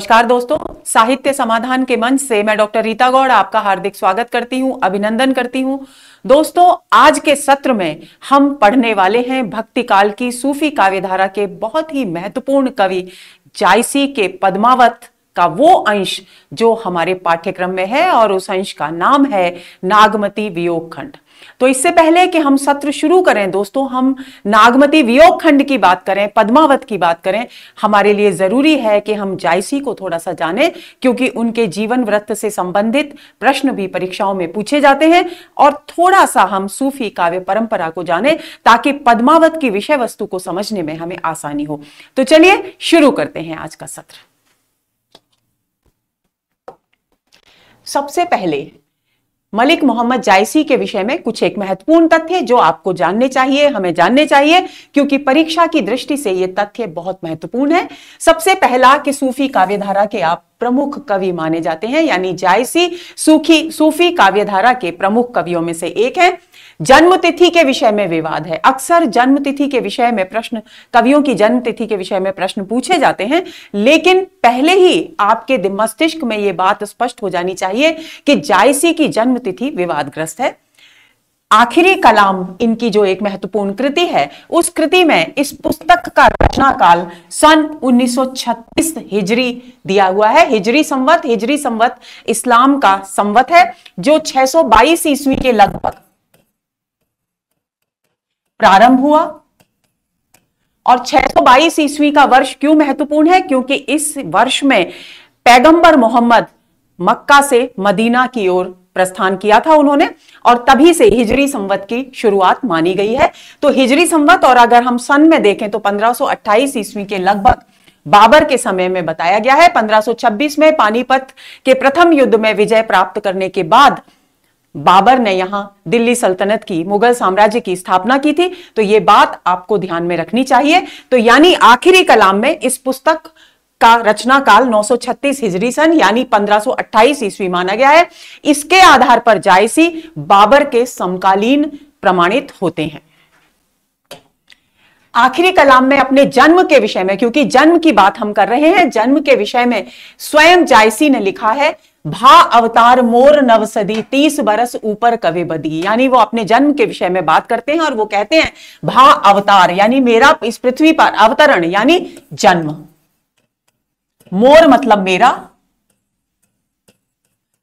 नमस्कार दोस्तों साहित्य समाधान के मंच से मैं डॉक्टर रीता गौड़ आपका हार्दिक स्वागत करती हूं अभिनंदन करती हूं दोस्तों आज के सत्र में हम पढ़ने वाले हैं भक्ति काल की सूफी काव्यधारा के बहुत ही महत्वपूर्ण कवि जायसी के पद्मावत का वो अंश जो हमारे पाठ्यक्रम में है और उस अंश का नाम है नागमती वियोग खंड तो इससे पहले कि हम सत्र शुरू करें दोस्तों हम नागमती वियोग खंड की बात करें पद्मावत की बात करें हमारे लिए जरूरी है कि हम जायसी को थोड़ा सा जाने क्योंकि उनके जीवन व्रत से संबंधित प्रश्न भी परीक्षाओं में पूछे जाते हैं और थोड़ा सा हम सूफी काव्य परंपरा को जाने ताकि पद्मावत की विषय वस्तु को समझने में हमें आसानी हो तो चलिए शुरू करते हैं आज का सत्र सबसे पहले मलिक मोहम्मद जायसी के विषय में कुछ एक महत्वपूर्ण तथ्य जो आपको जानने चाहिए हमें जानने चाहिए क्योंकि परीक्षा की दृष्टि से ये तथ्य बहुत महत्वपूर्ण है सबसे पहला कि सूफी काव्यधारा के आप प्रमुख कवि माने जाते हैं यानी जायसी सूखी सूफी काव्यधारा के प्रमुख कवियों में से एक है जन्म तिथि के विषय में विवाद है अक्सर जन्म तिथि के विषय में प्रश्न कवियों की जन्म तिथि के विषय में प्रश्न पूछे जाते हैं लेकिन पहले ही आपके मस्तिष्क में यह बात स्पष्ट हो जानी चाहिए कि जायसी की जन्म तिथि विवादग्रस्त है आखिरी कलाम इनकी जो एक महत्वपूर्ण कृति है उस कृति में इस पुस्तक का रचना काल सन 1936 हिजरी दिया हुआ है हिजरी संवत हिजरी संवत इस्लाम का संवत है जो 622 ईस्वी के लगभग प्रारंभ हुआ और 622 ईस्वी का वर्ष क्यों महत्वपूर्ण है क्योंकि इस वर्ष में पैगंबर मोहम्मद मक्का से मदीना की ओर प्रस्थान किया था उन्होंने और तभी से हिजरी संवत की शुरुआत मानी गई है तो हिजरी संवत और अगर हम सन में देखें तो 1528 ईस्वी के लगभग बाबर के समय में बताया गया है 1526 में पानीपत के प्रथम युद्ध में विजय प्राप्त करने के बाद बाबर ने यहां दिल्ली सल्तनत की मुगल साम्राज्य की स्थापना की थी तो ये बात आपको ध्यान में रखनी चाहिए तो यानी आखिरी कलाम में इस पुस्तक का रचना काल 936 हिजरी सन यानी 1528 ईस्वी माना गया है इसके आधार पर जायसी बाबर के समकालीन प्रमाणित होते हैं आखिरी कलाम में अपने जन्म के विषय में क्योंकि जन्म की बात हम कर रहे हैं जन्म के विषय में स्वयं जायसी ने लिखा है भा अवतार मोर नवसदी तीस बरस ऊपर कवि बदी यानी वो अपने जन्म के विषय में बात करते हैं और वो कहते हैं भा अवतार यानी मेरा इस पृथ्वी पर अवतरण यानी जन्म मोर मतलब मेरा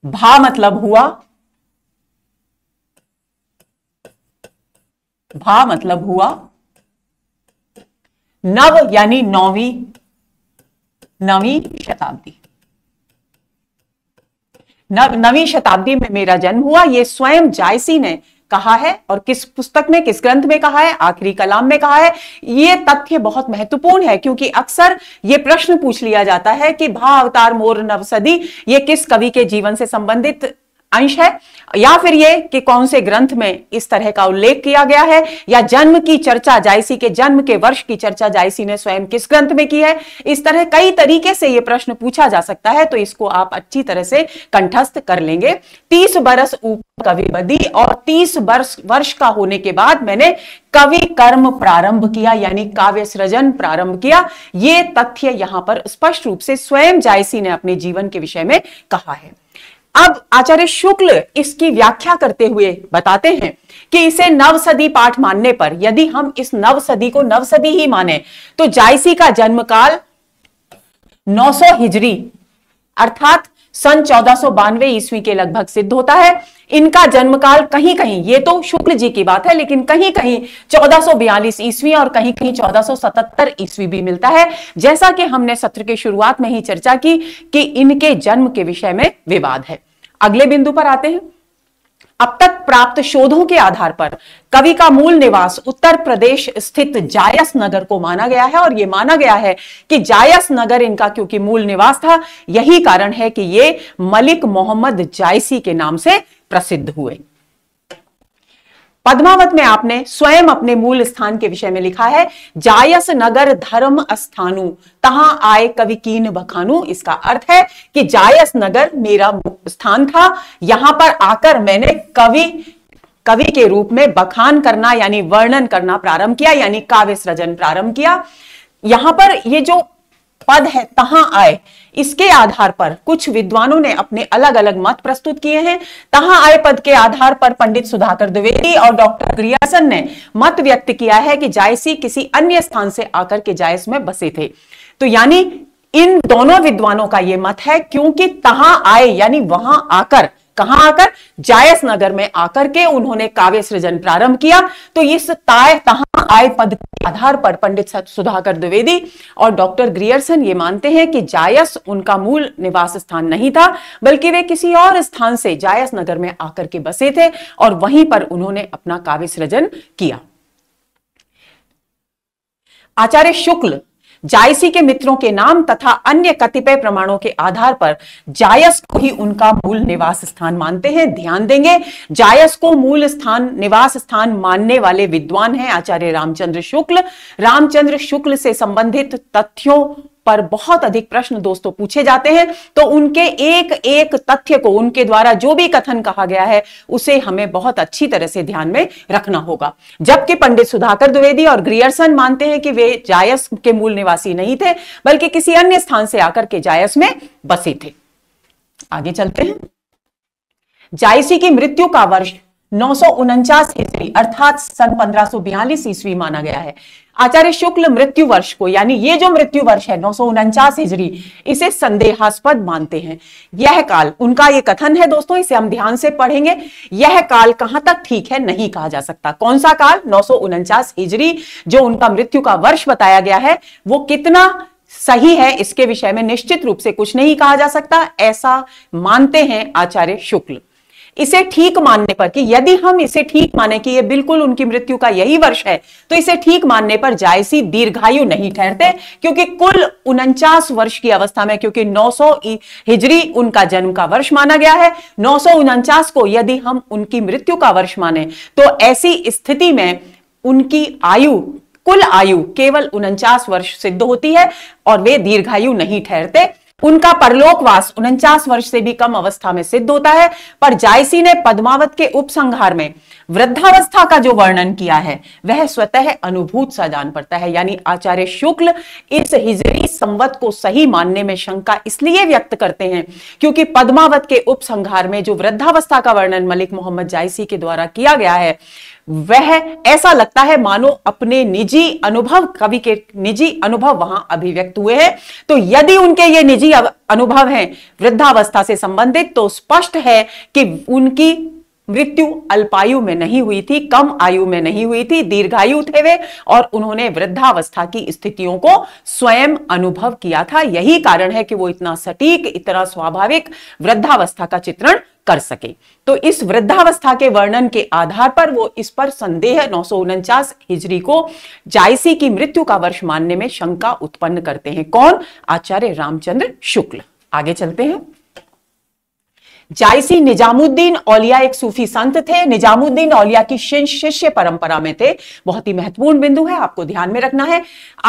भा मतलब हुआ भा मतलब हुआ नव यानी नौवीं नवी शताब्दी नवी शताब्दी में मेरा जन्म हुआ ये स्वयं जायसी ने कहा है और किस पुस्तक में किस ग्रंथ में कहा है आखिरी कलाम में कहा है ये तथ्य बहुत महत्वपूर्ण है क्योंकि अक्सर ये प्रश्न पूछ लिया जाता है कि भा अवतार मोर नवसदी ये किस कवि के जीवन से संबंधित अंश है या फिर ये कि कौन से ग्रंथ में इस तरह का उल्लेख किया गया है या जन्म की चर्चा जायसी के जन्म के वर्ष की चर्चा जायसी ने स्वयं किस ग्रंथ में की है इस तरह कई तरीके से ये प्रश्न पूछा जा सकता है तो इसको आप अच्छी तरह से कंठस्थ कर लेंगे तीस बरस ऊपर कवि बदी और तीस वर्ष वर्ष का होने के बाद मैंने कवि कर्म प्रारंभ किया यानी काव्य सृजन प्रारंभ किया ये तथ्य यहां पर स्पष्ट रूप से स्वयं जायसी ने अपने जीवन के विषय में कहा है अब आचार्य शुक्ल इसकी व्याख्या करते हुए बताते हैं कि इसे नव सदी पाठ मानने पर यदि हम इस नव सदी को नव सदी ही माने तो जायसी का जन्मकाल 900 हिजरी अर्थात सन चौदह ईस्वी के लगभग सिद्ध होता है इनका जन्मकाल कहीं कहीं ये तो शुक्ल जी की बात है लेकिन कहीं कहीं बयालीस ईस्वी और कहीं कहीं 1477 ईस्वी भी मिलता है जैसा कि हमने सत्र की शुरुआत में ही चर्चा की कि इनके जन्म के विषय में विवाद है अगले बिंदु पर आते हैं अब तक प्राप्त शोधों के आधार पर कवि का मूल निवास उत्तर प्रदेश स्थित जायस नगर को माना गया है और यह माना गया है कि जायस नगर इनका क्योंकि मूल निवास था यही कारण है कि ये मलिक मोहम्मद जायसी के नाम से प्रसिद्ध हुए पद्मावत में आपने स्वयं अपने मूल स्थान के विषय में लिखा है जायस नगर धर्म स्थानु तहां आए कवि कीन बखानु इसका अर्थ है कि जायस नगर मेरा स्थान था यहां पर आकर मैंने कवि कवि के रूप में बखान करना यानी वर्णन करना प्रारंभ किया यानी काव्य सृजन प्रारंभ किया यहां पर ये जो पद है तहा आए इसके आधार पर कुछ विद्वानों ने अपने अलग अलग मत प्रस्तुत किए हैं तहां आए पद के आधार पर पंडित सुधाकर द्विवेदी और डॉक्टर ग्रियासन ने मत व्यक्त किया है कि जायसी किसी अन्य स्थान से आकर के जायस में बसे थे तो यानी इन दोनों विद्वानों का यह मत है क्योंकि तहां आए यानी वहां आकर कहा आकर जायस नगर में आकर के उन्होंने काव्य सृजन प्रारंभ किया तो इस ताय तहा आय पद के आधार पर पंडित सुधाकर द्विवेदी और डॉक्टर ग्रियर्सन ये मानते हैं कि जायस उनका मूल निवास स्थान नहीं था बल्कि वे किसी और स्थान से जायस नगर में आकर के बसे थे और वहीं पर उन्होंने अपना काव्य सृजन किया आचार्य शुक्ल जायसी के मित्रों के नाम तथा अन्य कतिपय प्रमाणों के आधार पर जायस को ही उनका मूल निवास स्थान मानते हैं ध्यान देंगे जायस को मूल स्थान निवास स्थान मानने वाले विद्वान हैं आचार्य रामचंद्र शुक्ल रामचंद्र शुक्ल से संबंधित तथ्यों पर बहुत अधिक प्रश्न दोस्तों पूछे जाते हैं तो उनके एक एक तथ्य को उनके द्वारा जो भी कथन कहा गया है उसे हमें बहुत अच्छी तरह से ध्यान में रखना होगा जबकि पंडित सुधाकर द्विवेदी और ग्रियर्सन मानते हैं कि वे जायस के मूल निवासी नहीं थे बल्कि किसी अन्य स्थान से आकर के जायस में बसे थे आगे चलते हैं जायसी की मृत्यु का वर्ष नौ ईस्वी अर्थात सन 1542 ईस्वी माना गया है आचार्य शुक्ल मृत्यु वर्ष को यानी ये जो मृत्यु वर्ष है नौ हिजरी इसे संदेहास्पद मानते हैं यह काल उनका ये कथन है दोस्तों इसे हम ध्यान से पढ़ेंगे यह काल कहां तक ठीक है नहीं कहा जा सकता कौन सा काल नौ हिजरी जो उनका मृत्यु का वर्ष बताया गया है वो कितना सही है इसके विषय में निश्चित रूप से कुछ नहीं कहा जा सकता ऐसा मानते हैं आचार्य शुक्ल इसे ठीक मानने पर कि यदि हम इसे ठीक माने कि ये बिल्कुल उनकी मृत्यु का यही वर्ष है तो इसे ठीक मानने पर जायसी दीर्घायु नहीं ठहरते क्योंकि कुल उनचास वर्ष की अवस्था में क्योंकि 900 हिजरी उनका जन्म का वर्ष माना गया है नौ को यदि हम उनकी मृत्यु का वर्ष माने तो ऐसी स्थिति में उनकी आयु कुल आयु केवल उनचास वर्ष सिद्ध होती है और वे दीर्घायु नहीं ठहरते उनका परलोकवास उनचास वर्ष से भी कम अवस्था में सिद्ध होता है पर जायसी ने पद्मावत के उपसंहार में वृद्धावस्था का जो वर्णन किया है वह स्वतः अनुभूत सा जान पड़ता है यानी आचार्य शुक्ल इस हिजरी संवत को सही मानने में शंका इसलिए व्यक्त करते हैं क्योंकि पद्मावत के उपसंहार में जो वृद्धावस्था का वर्णन मलिक मोहम्मद जायसी के द्वारा किया गया है वह ऐसा लगता है मानो अपने निजी अनुभव कवि के निजी अनुभव वहां अभिव्यक्त हुए हैं तो यदि उनके ये निजी अनुभव हैं वृद्धावस्था से संबंधित तो स्पष्ट है कि उनकी मृत्यु अल्पायु में नहीं हुई थी कम आयु में नहीं हुई थी दीर्घायु थे वे और उन्होंने वृद्धावस्था की स्थितियों को स्वयं अनुभव किया था यही कारण है कि वो इतना सटीक इतना स्वाभाविक वृद्धावस्था का चित्रण कर सके तो इस वृद्धावस्था के वर्णन के आधार पर वो इस पर संदेह नौ हिजरी को जायसी की मृत्यु का वर्ष मानने में शंका उत्पन्न करते हैं कौन आचार्य रामचंद्र शुक्ल आगे चलते हैं जायसी निजामुद्दीन औलिया एक सूफी संत थे निजामुद्दीन औलिया की शिष्य परंपरा में थे बहुत ही महत्वपूर्ण बिंदु है आपको ध्यान में रखना है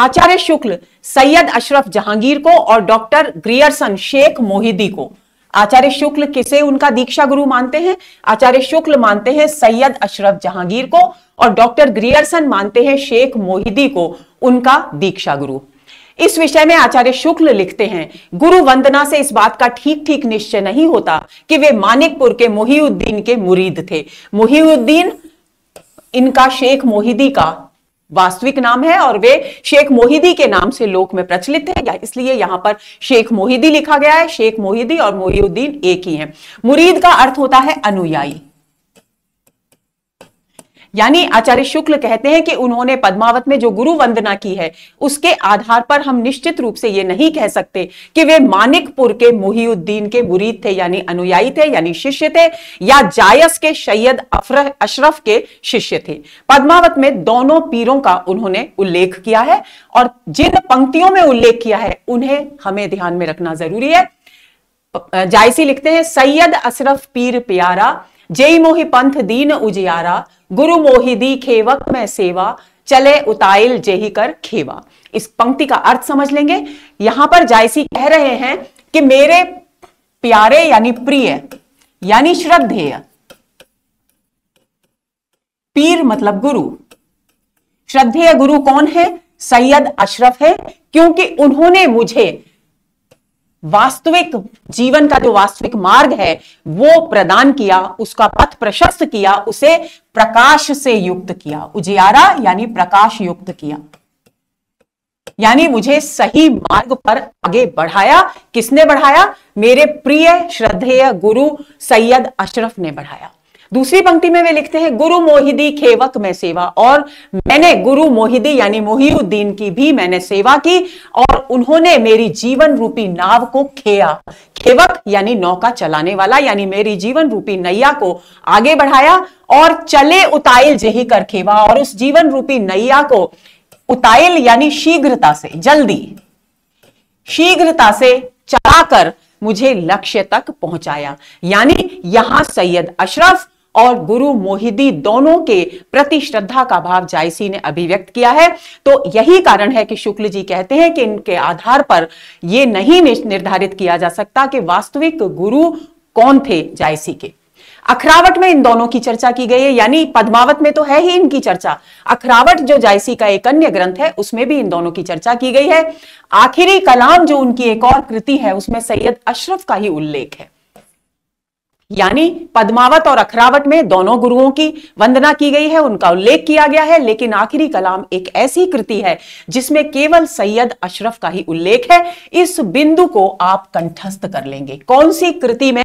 आचार्य शुक्ल सैयद अशरफ जहांगीर को और डॉक्टर ग्रियरसन शेख मोहिदी को आचार्य शुक्ल किसे उनका दीक्षा गुरु मानते हैं आचार्य शुक्ल मानते हैं सैयद अशरफ जहांगीर को और डॉक्टर ग्रियर्सन मानते हैं शेख मोहिदी को उनका दीक्षा गुरु इस विषय में आचार्य शुक्ल लिखते हैं गुरु वंदना से इस बात का ठीक ठीक निश्चय नहीं होता कि वे मानिकपुर के मोहिउद्दीन के मुरीद थे मोहिउद्दीन इनका शेख मोहिदी का वास्तविक नाम है और वे शेख मोहिदी के नाम से लोक में प्रचलित हैं या इसलिए यहां पर शेख मोहिदी लिखा गया है शेख मोहिदी और मोहिउद्दीन एक ही हैं मुरीद का अर्थ होता है अनुयायी यानी आचार्य शुक्ल कहते हैं कि उन्होंने पद्मावत में जो गुरु वंदना की है उसके आधार पर हम निश्चित रूप से ये नहीं कह सकते कि वे मानिकपुर के मुहिउद्दीन के मुरीद थे यानी अनुयायी थे यानी शिष्य थे या जायस के सैयद अशरफ के शिष्य थे पद्मावत में दोनों पीरों का उन्होंने उल्लेख किया है और जिन पंक्तियों में उल्लेख किया है उन्हें हमें ध्यान में रखना जरूरी है जायसी लिखते हैं सैयद अशरफ पीर प्यारा जय मोहि पंथ दीन उजियारा गुरु मोहि दी खेवक में सेवा चले उतायल जय कर खेवा इस पंक्ति का अर्थ समझ लेंगे यहां पर जायसी कह रहे हैं कि मेरे प्यारे यानी प्रिय यानी श्रद्धेय पीर मतलब गुरु श्रद्धेय गुरु कौन है सैयद अशरफ है क्योंकि उन्होंने मुझे वास्तविक जीवन का जो वास्तविक मार्ग है वो प्रदान किया उसका पथ प्रशस्त किया उसे प्रकाश से युक्त किया उजियारा यानी प्रकाश युक्त किया यानी मुझे सही मार्ग पर आगे बढ़ाया किसने बढ़ाया मेरे प्रिय श्रद्धेय गुरु सैयद अशरफ ने बढ़ाया दूसरी पंक्ति में वे लिखते हैं गुरु मोहिदी खेवक में सेवा और मैंने गुरु मोहिदी यानी मोहिउद्दीन की भी मैंने सेवा की और उन्होंने मेरी जीवन रूपी नाव को खेया खेवक यानी नौका चलाने वाला यानी मेरी जीवन रूपी नैया को आगे बढ़ाया और चले उताइल जही कर खेवा और उस जीवन रूपी नैया को उताइल यानी शीघ्रता से जल्दी शीघ्रता से चलाकर मुझे लक्ष्य तक पहुंचाया यानी यहां सैयद अशरफ और गुरु मोहिदी दोनों के प्रति श्रद्धा का भाव जायसी ने अभिव्यक्त किया है तो यही कारण है कि शुक्ल जी कहते हैं कि इनके आधार पर यह नहीं निर्धारित किया जा सकता कि वास्तविक गुरु कौन थे जायसी के अखरावट में इन दोनों की चर्चा की गई है यानी पद्मावत में तो है ही इनकी चर्चा अखरावट जो जायसी का एक अन्य ग्रंथ है उसमें भी इन दोनों की चर्चा की गई है आखिरी कलाम जो उनकी एक और कृति है उसमें सैयद अशरफ का ही उल्लेख है यानी पद्मावत और अखरावट में दोनों गुरुओं की वंदना की गई है उनका उल्लेख किया गया है लेकिन आखिरी कलाम एक ऐसी कृति है जिसमें केवल सैयद अशरफ का ही उल्लेख है इस बिंदु को आप कंठस्थ कर लेंगे कौन सी कृति में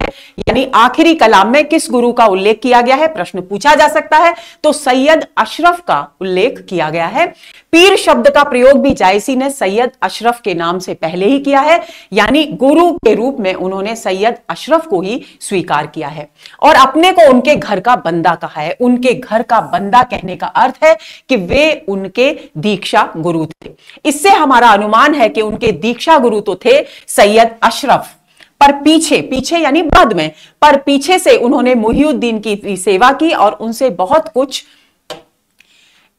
यानी आखिरी कलाम में किस गुरु का उल्लेख किया गया है प्रश्न पूछा जा सकता है तो सैयद अशरफ का उल्लेख किया गया है पीर शब्द का प्रयोग भी जायसी ने सैयद अशरफ के नाम से पहले ही किया है यानी गुरु के रूप में उन्होंने सैयद अशरफ को ही स्वीकार किया है और अपने को उनके घर का बंदा कहा है उनके घर का बंदा कहने का अर्थ है कि वे उनके दीक्षा गुरु थे इससे हमारा अनुमान है कि उनके दीक्षा गुरु तो थे सैयद अशरफ पर पीछे पीछे यानी बाद में पर पीछे से उन्होंने मुहिउद्दीन की सेवा की और उनसे बहुत कुछ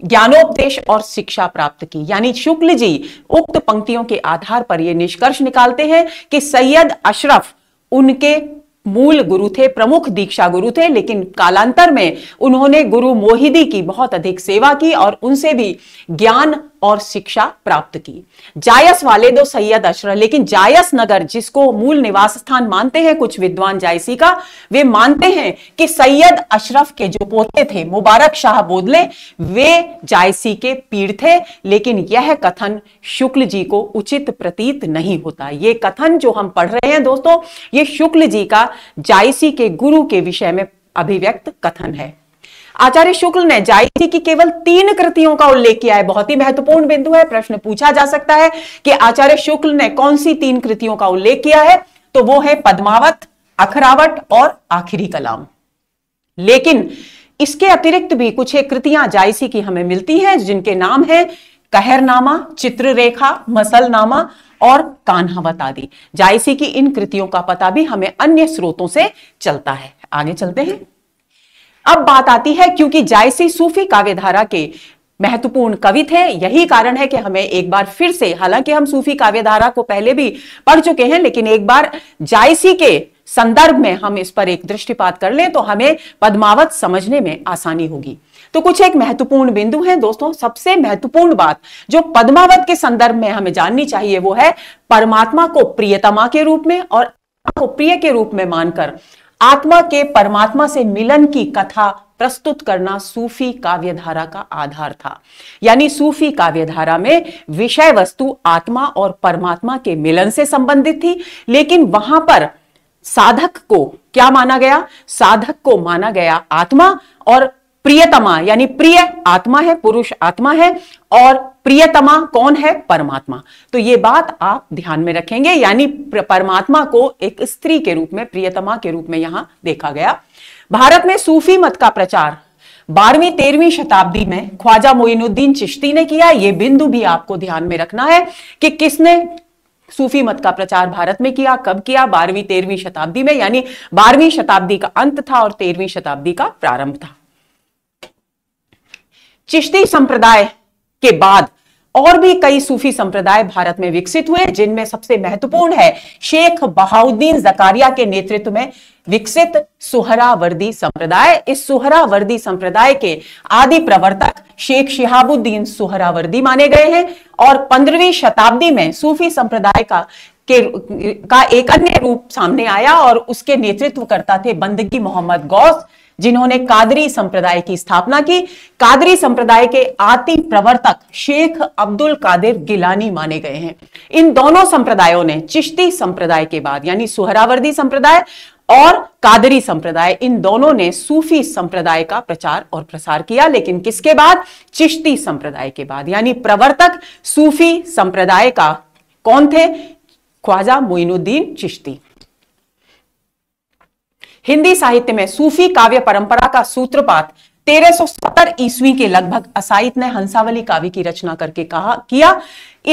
ज्ञानोपदेश और शिक्षा प्राप्त की यानी शुक्ल जी उक्त पंक्तियों के आधार पर यह निष्कर्ष निकालते हैं कि सैयद अशरफ उनके मूल गुरु थे प्रमुख दीक्षा गुरु थे लेकिन कालांतर में उन्होंने गुरु मोहिदी की बहुत अधिक सेवा की और उनसे भी ज्ञान और शिक्षा प्राप्त की जायस वाले दो सैयद अशरफ लेकिन जायस नगर जिसको मूल निवास स्थान मानते हैं कुछ विद्वान जायसी का वे मानते हैं कि सैयद अशरफ के जो पोते थे मुबारक शाह बोदले वे जायसी के पीर थे लेकिन यह कथन शुक्ल जी को उचित प्रतीत नहीं होता ये कथन जो हम पढ़ रहे हैं दोस्तों ये शुक्ल जी का जायसी के गुरु के विषय में अभिव्यक्त कथन है आचार्य शुक्ल ने जायसी की केवल तीन कृतियों का उल्लेख किया है बहुत ही महत्वपूर्ण बिंदु है प्रश्न पूछा जा सकता है कि आचार्य शुक्ल ने कौन सी तीन कृतियों का उल्लेख किया है तो वो है पद्मावत अखरावट और आखिरी कलाम लेकिन इसके अतिरिक्त भी कुछ एक कृतियां जायसी की हमें मिलती हैं जिनके नाम है कहरनामा चित्ररेखा मसलनामा और कान्हावत आदि जायसी की इन कृतियों का पता भी हमें अन्य स्रोतों से चलता है आगे चलते हैं अब बात आती है क्योंकि जायसी सूफी काव्यधारा के महत्वपूर्ण कवि थे यही कारण है कि हमें एक बार फिर से हालांकि हम सूफी काव्यधारा को पहले भी पढ़ चुके हैं लेकिन एक बार जायसी के संदर्भ में हम इस पर एक दृष्टिपात कर लें तो हमें पद्मावत समझने में आसानी होगी तो कुछ एक महत्वपूर्ण बिंदु है दोस्तों सबसे महत्वपूर्ण बात जो पद्मावत के संदर्भ में हमें जाननी चाहिए वो है परमात्मा को प्रियतमा के रूप में और को प्रिय के रूप में मानकर आत्मा के परमात्मा से मिलन की कथा प्रस्तुत करना सूफी काव्यधारा का आधार था यानी सूफी काव्यधारा में विषय वस्तु आत्मा और परमात्मा के मिलन से संबंधित थी लेकिन वहां पर साधक को क्या माना गया साधक को माना गया आत्मा और प्रियतमा यानी प्रिय आत्मा है पुरुष आत्मा है और प्रियतमा कौन है परमात्मा तो ये बात आप ध्यान में रखेंगे यानी परमात्मा को एक स्त्री के रूप में प्रियतमा के रूप में यहां देखा गया भारत में सूफी मत का प्रचार बारहवीं तेरहवीं शताब्दी में ख्वाजा मोइनुद्दीन चिश्ती ने किया यह बिंदु भी आपको ध्यान में रखना है कि किसने सूफी मत का प्रचार भारत में किया कब किया बारहवीं तेरहवीं शताब्दी में यानी बारहवीं शताब्दी का अंत था और तेरहवीं शताब्दी का प्रारंभ था चिश्ती संप्रदाय के बाद और भी कई सूफी संप्रदाय भारत में विकसित हुए जिनमें सबसे महत्वपूर्ण है शेख बहाउद्दीन जकारिया के नेतृत्व में विकसित सुहरावर्दी संप्रदाय इस सुहरावर्दी संप्रदाय के आदि प्रवर्तक शेख शिहाबुद्दीन सुहरावर्दी माने गए हैं और पंद्रहवीं शताब्दी में सूफी संप्रदाय का के का एक अन्य रूप सामने आया और उसके नेतृत्व करता थे बंदगी मोहम्मद गौस जिन्होंने कादरी संप्रदाय की स्थापना की कादरी संप्रदाय के आति प्रवर्तक शेख अब्दुल कादिर गिलानी माने गए हैं इन दोनों संप्रदायों ने चिश्ती संप्रदाय के बाद यानी सुहरावर्दी संप्रदाय और कादरी संप्रदाय इन दोनों ने सूफी संप्रदाय का प्रचार और प्रसार किया लेकिन किसके बाद चिश्ती संप्रदाय के बाद यानी प्रवर्तक सूफी संप्रदाय का कौन थे ख्वाजा मोइनुद्दीन चिश्ती हिंदी साहित्य में सूफी काव्य परंपरा का सूत्रपात 1370 ईस्वी के लगभग असाइत ने हंसावली काव्य की रचना करके कहा किया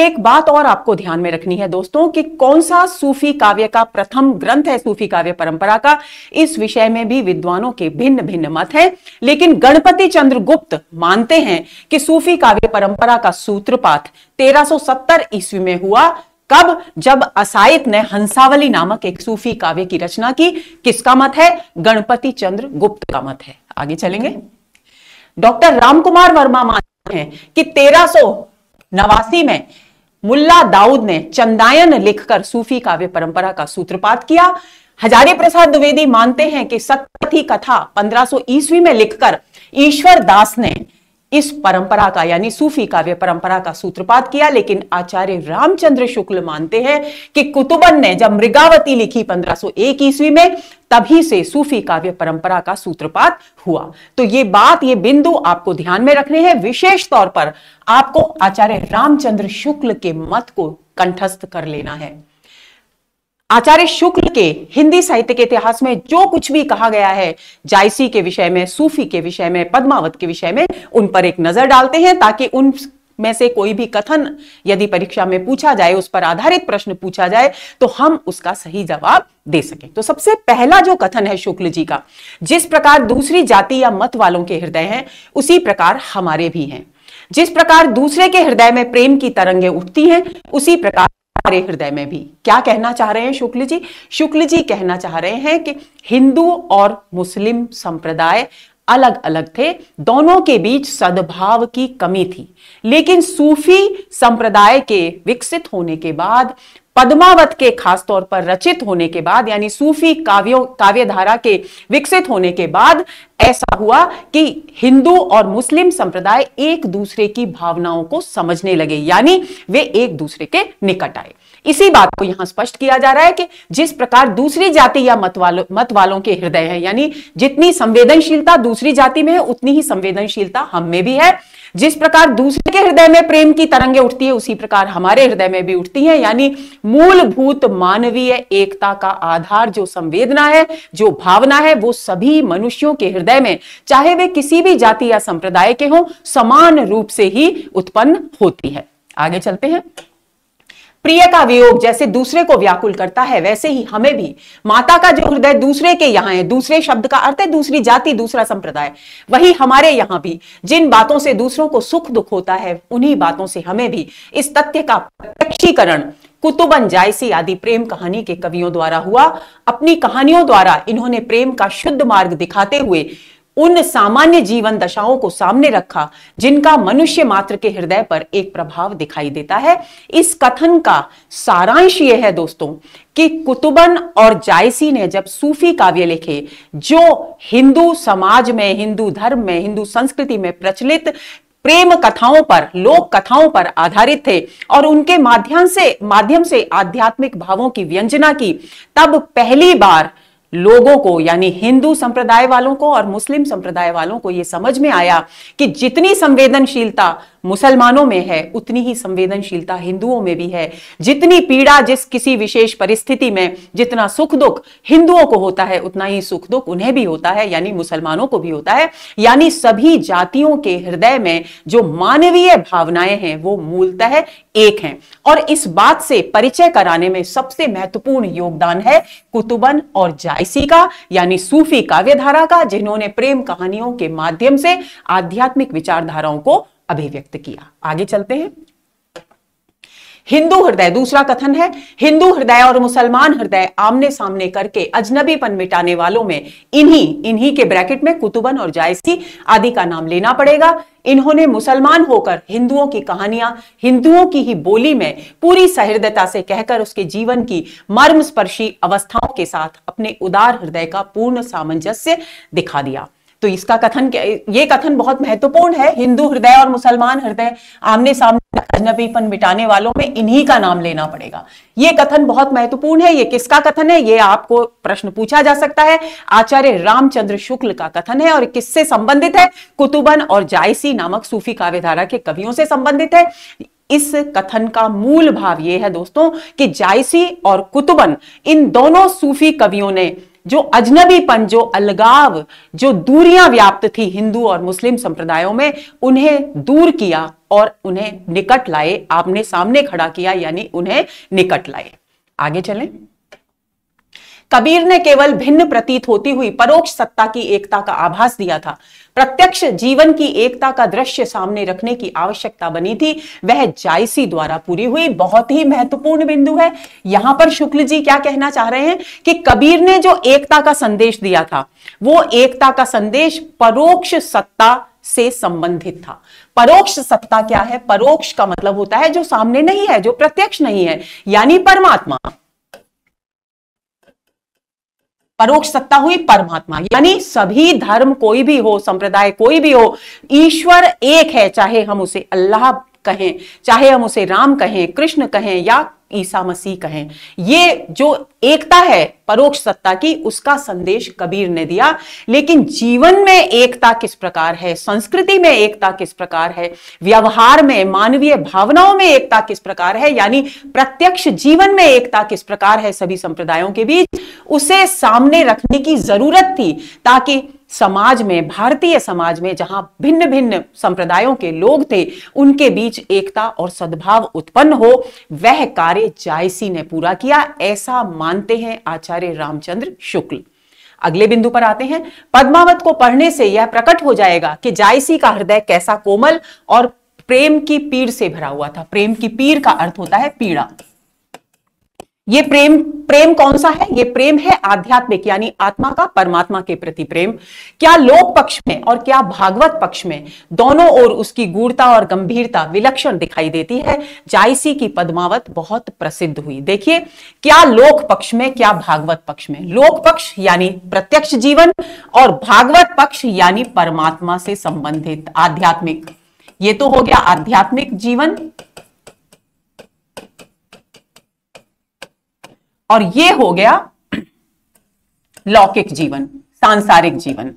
एक बात और आपको ध्यान में रखनी है दोस्तों कि कौन सा सूफी काव्य का प्रथम ग्रंथ है सूफी काव्य परंपरा का इस विषय में भी विद्वानों के भिन्न भिन्न मत हैं लेकिन गणपति चंद्र गुप्त मानते हैं कि सूफी काव्य परंपरा का सूत्रपात 1370 ईस्वी में हुआ कब जब असाइफ ने हंसावली नामक एक सूफी काव्य की रचना की किसका मत है गणपति चंद्र गुप्त का मत है आगे चलेंगे डॉक्टर रामकुमार वर्मा मानते हैं कि तेरह सो नवासी में मुल्ला दाऊद ने चंदायन लिखकर सूफी काव्य परंपरा का सूत्रपात किया हजारी प्रसाद द्विवेदी मानते हैं कि सत्य कथा पंद्रह ईस्वी में लिखकर ईश्वर दास ने इस परंपरा का यानी सूफी काव्य परंपरा का सूत्रपात किया लेकिन आचार्य रामचंद्र शुक्ल मानते हैं कि कुतुबन ने जब मृगावती लिखी 1501 ईस्वी में तभी से सूफी काव्य परंपरा का सूत्रपात हुआ तो ये बात ये बिंदु आपको ध्यान में रखने हैं विशेष तौर पर आपको आचार्य रामचंद्र शुक्ल के मत को कंठस्थ कर लेना है आचार्य शुक्ल के हिंदी साहित्य के इतिहास में जो कुछ भी कहा गया है जायसी के विषय में सूफी के विषय में पद्मावत के विषय में उन पर एक नजर डालते हैं ताकि उन में से कोई भी कथन यदि परीक्षा में पूछा जाए उस पर आधारित प्रश्न पूछा जाए तो हम उसका सही जवाब दे सके तो सबसे पहला जो कथन है शुक्ल जी का जिस प्रकार दूसरी जाति या मत वालों के हृदय हैं उसी प्रकार हमारे भी हैं जिस प्रकार दूसरे के हृदय में प्रेम की तरंगे उठती हैं उसी प्रकार हमारे हृदय में भी क्या कहना चाह रहे हैं शुक्ल जी शुक्ल जी कहना चाह रहे हैं कि हिंदू और मुस्लिम संप्रदाय अलग अलग थे दोनों के बीच सद्भाव की कमी थी लेकिन सूफी संप्रदाय के विकसित होने के बाद पद्मावत के खास तौर पर रचित होने के बाद यानी सूफी काव्यों काव्य धारा के विकसित होने के बाद ऐसा हुआ कि हिंदू और मुस्लिम संप्रदाय एक दूसरे की भावनाओं को समझने लगे यानी वे एक दूसरे के निकट आए इसी बात को यहां स्पष्ट किया जा रहा है कि जिस प्रकार दूसरी जाति या मत वालों मत वालों के हृदय है यानी जितनी संवेदनशीलता दूसरी जाति में है उतनी ही संवेदनशीलता हम में भी है जिस प्रकार दूसरे के हृदय में प्रेम की तरंगे उठती है उसी प्रकार हमारे हृदय में भी उठती है यानी मूलभूत मानवीय एकता का आधार जो संवेदना है जो भावना है वो सभी मनुष्यों के हृदय में चाहे वे किसी भी जाति या संप्रदाय के हों समान रूप से ही उत्पन्न होती है आगे चलते हैं प्रिय का वियोग जैसे दूसरे को व्याकुल करता है वैसे ही हमें भी माता का जो हृदय दूसरे के यहाँ है दूसरे शब्द का अर्थ है दूसरी जाति दूसरा संप्रदाय वही हमारे यहाँ भी जिन बातों से दूसरों को सुख दुख होता है उन्हीं बातों से हमें भी इस तथ्य का प्रत्यक्षीकरण कुतुबन जायसी आदि प्रेम कहानी के कवियों द्वारा हुआ अपनी कहानियों द्वारा इन्होंने प्रेम का शुद्ध मार्ग दिखाते हुए उन सामान्य जीवन दशाओं को सामने रखा जिनका मनुष्य मात्र के हृदय पर एक प्रभाव दिखाई देता है इस कथन का सारांश यह है दोस्तों कि कुतुबन और जायसी ने जब सूफी काव्य लिखे जो हिंदू समाज में हिंदू धर्म में हिंदू संस्कृति में प्रचलित प्रेम कथाओं पर लोक कथाओं पर आधारित थे और उनके माध्यम से माध्यम से आध्यात्मिक भावों की व्यंजना की तब पहली बार लोगों को यानी हिंदू संप्रदाय वालों को और मुस्लिम संप्रदाय वालों को यह समझ में आया कि जितनी संवेदनशीलता मुसलमानों में है उतनी ही संवेदनशीलता हिंदुओं में भी है जितनी पीड़ा जिस किसी विशेष परिस्थिति में जितना सुख दुख हिंदुओं को होता है उतना ही सुख दुख उन्हें भी होता है यानी मुसलमानों को भी होता है यानी सभी जातियों के हृदय में जो मानवीय भावनाएं हैं वो मूलतः एक हैं और इस बात से परिचय कराने में सबसे महत्वपूर्ण योगदान है कुतुबन और जायसी का यानी सूफी काव्यधारा का जिन्होंने प्रेम कहानियों के माध्यम से आध्यात्मिक विचारधाराओं को अभिव्यक्त किया आगे चलते हैं हिंदू हृदय दूसरा कथन है हिंदू हृदय और मुसलमान हृदय आमने सामने करके पन मिटाने वालों में इन्हीं इन्हीं के ब्रैकेट में कुतुबन और जायसी आदि का नाम लेना पड़ेगा इन्होंने मुसलमान होकर हिंदुओं की कहानियां हिंदुओं की ही बोली में पूरी सहृदयता से कहकर उसके जीवन की मर्मस्पर्शी अवस्थाओं के साथ अपने उदार हृदय का पूर्ण सामंजस्य दिखा दिया तो इसका कथन ये कथन बहुत महत्वपूर्ण है हिंदू हृदय और मुसलमान हृदय आमने सामने अजनबीपन मिटाने वालों में इन्हीं का नाम लेना पड़ेगा ये कथन बहुत महत्वपूर्ण है ये किसका कथन है ये आपको प्रश्न पूछा जा सकता है आचार्य रामचंद्र शुक्ल का कथन है और किससे संबंधित है कुतुबन और जायसी नामक सूफी काव्यधारा के कवियों से संबंधित है इस कथन का मूल भाव यह है दोस्तों कि जायसी और कुतुबन इन दोनों सूफी कवियों ने जो अजनबीपन जो अलगाव जो दूरियां व्याप्त थी हिंदू और मुस्लिम संप्रदायों में उन्हें दूर किया और उन्हें निकट लाए आपने सामने खड़ा किया यानी उन्हें निकट लाए आगे चलें कबीर ने केवल भिन्न प्रतीत होती हुई परोक्ष सत्ता की एकता का आभास दिया था प्रत्यक्ष जीवन की एकता का दृश्य सामने रखने की आवश्यकता बनी थी वह जायसी द्वारा पूरी हुई बहुत ही महत्वपूर्ण बिंदु है यहां पर शुक्ल जी क्या कहना चाह रहे हैं कि कबीर ने जो एकता का संदेश दिया था वो एकता का संदेश परोक्ष सत्ता से संबंधित था परोक्ष सत्ता क्या है परोक्ष का मतलब होता है जो सामने नहीं है जो प्रत्यक्ष नहीं है यानी परमात्मा परोक्ष सत्ता हुई परमात्मा यानी सभी धर्म कोई भी हो संप्रदाय कोई भी हो ईश्वर एक है चाहे हम उसे अल्लाह कहें चाहे हम उसे राम कहें कृष्ण कहें या ईसा मसीह कहें ये जो एकता है परोक्ष सत्ता की उसका संदेश कबीर ने दिया लेकिन जीवन में एकता किस प्रकार है संस्कृति में एकता किस प्रकार है व्यवहार में मानवीय भावनाओं में एकता किस प्रकार है यानी प्रत्यक्ष जीवन में एकता किस प्रकार है सभी संप्रदायों के बीच उसे सामने रखने की जरूरत थी ताकि समाज में भारतीय समाज में जहां भिन्न भिन्न संप्रदायों के लोग थे उनके बीच एकता और सद्भाव उत्पन्न हो वह कार्य आचार्य जायसी ने पूरा किया ऐसा मानते हैं आचार्य रामचंद्र शुक्ल अगले बिंदु पर आते हैं पद्मावत को पढ़ने से यह प्रकट हो जाएगा कि जायसी का हृदय कैसा कोमल और प्रेम की पीड़ से भरा हुआ था प्रेम की पीर का अर्थ होता है पीड़ा ये प्रेम प्रेम कौन सा है ये प्रेम है आध्यात्मिक यानी आत्मा का परमात्मा के प्रति प्रेम क्या लोक पक्ष में और क्या भागवत पक्ष में दोनों ओर उसकी गूढ़ता और गंभीरता विलक्षण दिखाई देती है जायसी की पद्मावत बहुत प्रसिद्ध हुई देखिए क्या लोक पक्ष में क्या भागवत पक्ष में लोक पक्ष यानी प्रत्यक्ष जीवन और भागवत पक्ष यानी परमात्मा से संबंधित आध्यात्मिक ये तो हो गया आध्यात्मिक जीवन और ये हो गया लौकिक जीवन सांसारिक जीवन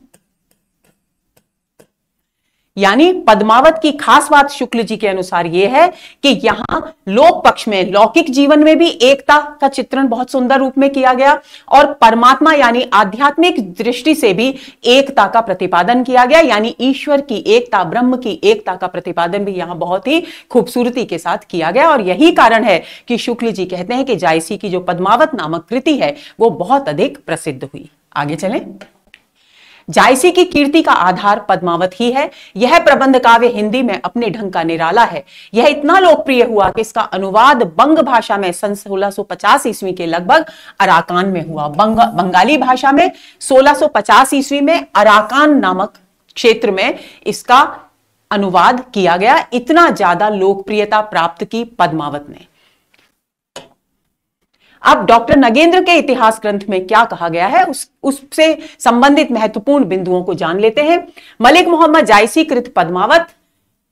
यानी पद्मावत की खास बात शुक्ल जी के अनुसार यह है कि यहां लोक पक्ष में लौकिक जीवन में भी एकता का चित्रण बहुत सुंदर रूप में किया गया और परमात्मा यानी आध्यात्मिक दृष्टि से भी एकता का प्रतिपादन किया गया यानी ईश्वर की एकता ब्रह्म की एकता का प्रतिपादन भी यहां बहुत ही खूबसूरती के साथ किया गया और यही कारण है कि शुक्ल जी कहते हैं कि जायसी की जो पद्मावत नामक कृति है वो बहुत अधिक प्रसिद्ध हुई आगे चलें जायसी की कीर्ति का आधार पद्मावत ही है यह प्रबंध काव्य हिंदी में अपने ढंग का निराला है यह इतना लोकप्रिय हुआ कि इसका अनुवाद बंग भाषा में सन 1650 ईस्वी के लगभग अराकान में हुआ बंग, बंगाली भाषा में 1650 ईस्वी में अराकान नामक क्षेत्र में इसका अनुवाद किया गया इतना ज्यादा लोकप्रियता प्राप्त की पद्मावत ने अब डॉक्टर नगेंद्र के इतिहास ग्रंथ में क्या कहा गया है उस उससे संबंधित महत्वपूर्ण बिंदुओं को जान लेते हैं मलिक मोहम्मद जायसी कृत पद्मावत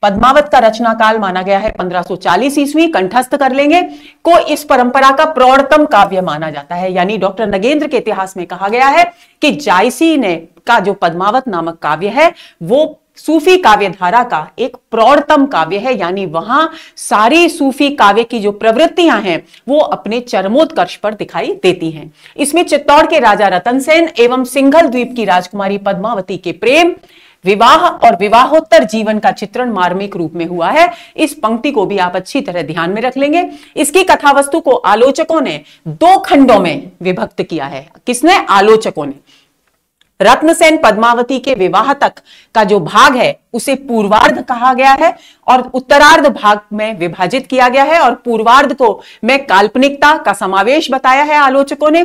पद्मावत का रचना काल माना गया है 1540 ईस्वी कंठस्थ कर लेंगे को इस परंपरा का प्रौढ़तम काव्य माना जाता है यानी डॉक्टर नगेंद्र के इतिहास में कहा गया है कि जायसी ने का जो पद्मावत नामक काव्य है वो सूफी काव्य धारा का एक प्रौढ़तम काव्य है यानी वहां सारी सूफी काव्य की जो प्रवृत्तियां हैं वो अपने चरमोत्कर्ष पर दिखाई देती हैं इसमें चित्तौड़ के राजा रतन सेन एवं सिंघल द्वीप की राजकुमारी पद्मावती के प्रेम विवाह और विवाहोत्तर जीवन का चित्रण मार्मिक रूप में हुआ है इस पंक्ति को भी आप अच्छी तरह ध्यान में रख लेंगे इसकी कथावस्तु को आलोचकों ने दो खंडों में विभक्त किया है किसने आलोचकों ने रत्नसेन पद्मावती के विवाह तक का जो भाग है उसे पूर्वार्ध कहा गया है और उत्तरार्ध भाग में विभाजित किया गया है और पूर्वार्ध को में काल्पनिकता का समावेश बताया है आलोचकों ने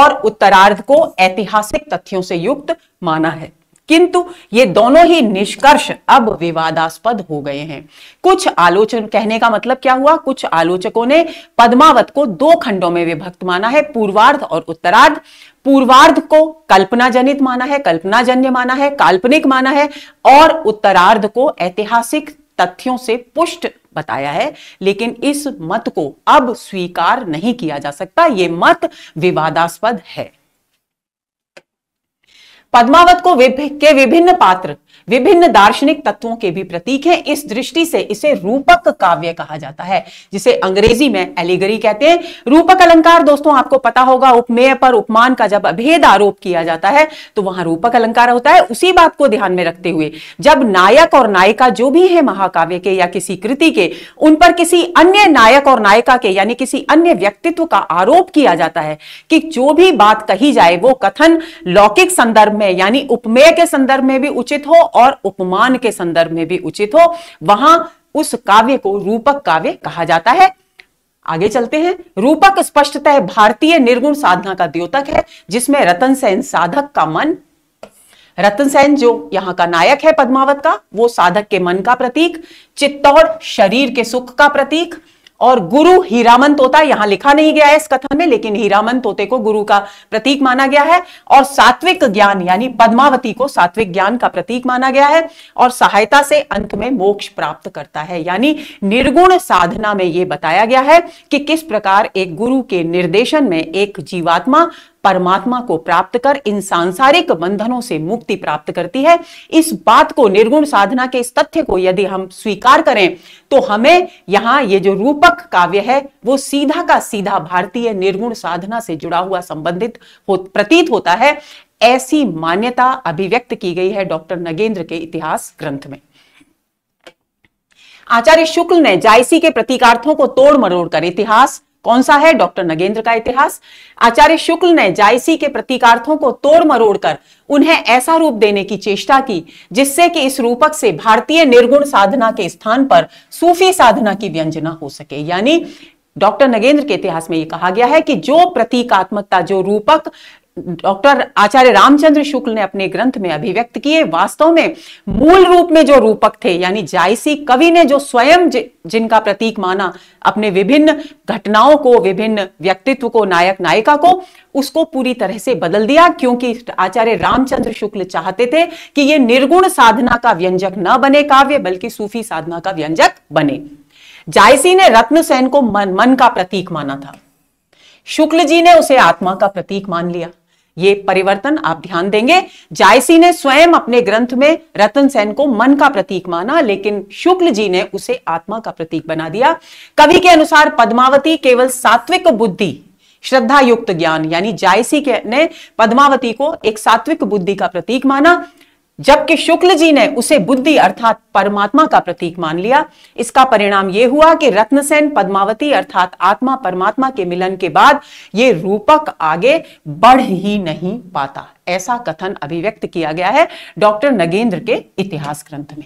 और उत्तरार्ध को ऐतिहासिक तथ्यों से युक्त माना है किंतु ये दोनों ही निष्कर्ष अब विवादास्पद हो गए हैं कुछ आलोचन कहने का मतलब क्या हुआ कुछ आलोचकों ने पद्मावत को दो खंडों में विभक्त माना है पूर्वार्ध और उत्तरार्ध पूर्वार्ध को कल्पना जनित माना है कल्पनाजन्य माना है काल्पनिक माना है और उत्तरार्ध को ऐतिहासिक तथ्यों से पुष्ट बताया है लेकिन इस मत को अब स्वीकार नहीं किया जा सकता यह मत विवादास्पद है पद्मावत को विभ, के विभिन्न पात्र विभिन्न दार्शनिक तत्वों के भी प्रतीक है इस दृष्टि से इसे रूपक काव्य कहा जाता है जिसे अंग्रेजी में एलिगरी कहते हैं रूपक अलंकार दोस्तों आपको पता होगा उपमेय पर उपमान का जब अभेद आरोप किया जाता है तो वहां रूपक अलंकार होता है उसी बात को ध्यान में रखते हुए जब नायक और नायिका जो भी है महाकाव्य के या किसी कृति के उन पर किसी अन्य नायक और नायिका के यानी किसी अन्य व्यक्तित्व का आरोप किया जाता है कि जो भी बात कही जाए वो कथन लौकिक संदर्भ में यानी उपमेय के संदर्भ में भी उचित हो और उपमान के संदर्भ में भी उचित हो वहां उस काव्य को रूपक काव्य कहा जाता है आगे चलते हैं रूपक स्पष्टतः भारतीय निर्गुण साधना का द्योतक है जिसमें रतन सेन साधक का मन रतन सेन जो यहाँ का नायक है पद्मावत का वो साधक के मन का प्रतीक चित्तौड़ शरीर के सुख का प्रतीक और गुरु हीरामन तोता यहां लिखा नहीं गया है इस कथन में लेकिन हीरामन तोते को गुरु का प्रतीक माना गया है और सात्विक ज्ञान यानी पद्मावती को सात्विक ज्ञान का प्रतीक माना गया है और सहायता से अंत में मोक्ष प्राप्त करता है यानी निर्गुण साधना में यह बताया गया है कि किस प्रकार एक गुरु के निर्देशन में एक जीवात्मा परमात्मा को प्राप्त कर इन सांसारिक बंधनों से मुक्ति प्राप्त करती है इस बात को निर्गुण साधना के इस तथ्य को यदि हम स्वीकार करें तो हमें यहां ये जो रूपक काव्य है वो सीधा का सीधा भारतीय निर्गुण साधना से जुड़ा हुआ संबंधित हो, प्रतीत होता है ऐसी मान्यता अभिव्यक्त की गई है डॉक्टर नगेंद्र के इतिहास ग्रंथ में आचार्य शुक्ल ने जायसी के प्रतीकार्थों को तोड़ मरोड़ कर इतिहास कौन सा है डॉक्टर नगेंद्र का इतिहास आचार्य शुक्ल ने जायसी के प्रतीकार्थों को तोड़ मरोड़ कर उन्हें ऐसा रूप देने की चेष्टा की जिससे कि इस रूपक से भारतीय निर्गुण साधना के स्थान पर सूफी साधना की व्यंजना हो सके यानी डॉक्टर नगेंद्र के इतिहास में यह कहा गया है कि जो प्रतीकात्मकता जो रूपक डॉक्टर आचार्य रामचंद्र शुक्ल ने अपने ग्रंथ में अभिव्यक्त किए वास्तव में मूल रूप में जो रूपक थे यानी जायसी कवि ने जो स्वयं जिनका प्रतीक माना अपने विभिन्न घटनाओं को विभिन्न व्यक्तित्व को नायक नायिका को उसको पूरी तरह से बदल दिया क्योंकि आचार्य रामचंद्र शुक्ल चाहते थे कि ये निर्गुण साधना का व्यंजक न बने काव्य बल्कि सूफी साधना का व्यंजक बने जायसी ने रत्न सैन को मन मन का प्रतीक माना था शुक्ल जी ने उसे आत्मा का प्रतीक मान लिया ये परिवर्तन आप ध्यान देंगे जायसी ने स्वयं अपने ग्रंथ में रतन सेन को मन का प्रतीक माना लेकिन शुक्ल जी ने उसे आत्मा का प्रतीक बना दिया कवि के अनुसार पद्मावती केवल सात्विक बुद्धि श्रद्धा युक्त ज्ञान यानी जायसी के ने पद्मावती को एक सात्विक बुद्धि का प्रतीक माना जबकि शुक्ल जी ने उसे बुद्धि अर्थात परमात्मा का प्रतीक मान लिया इसका परिणाम यह हुआ कि रत्नसेन पद्मावती अर्थात आत्मा परमात्मा के मिलन के बाद ये रूपक आगे बढ़ ही नहीं पाता ऐसा कथन अभिव्यक्त किया गया है डॉक्टर नगेंद्र के इतिहास ग्रंथ में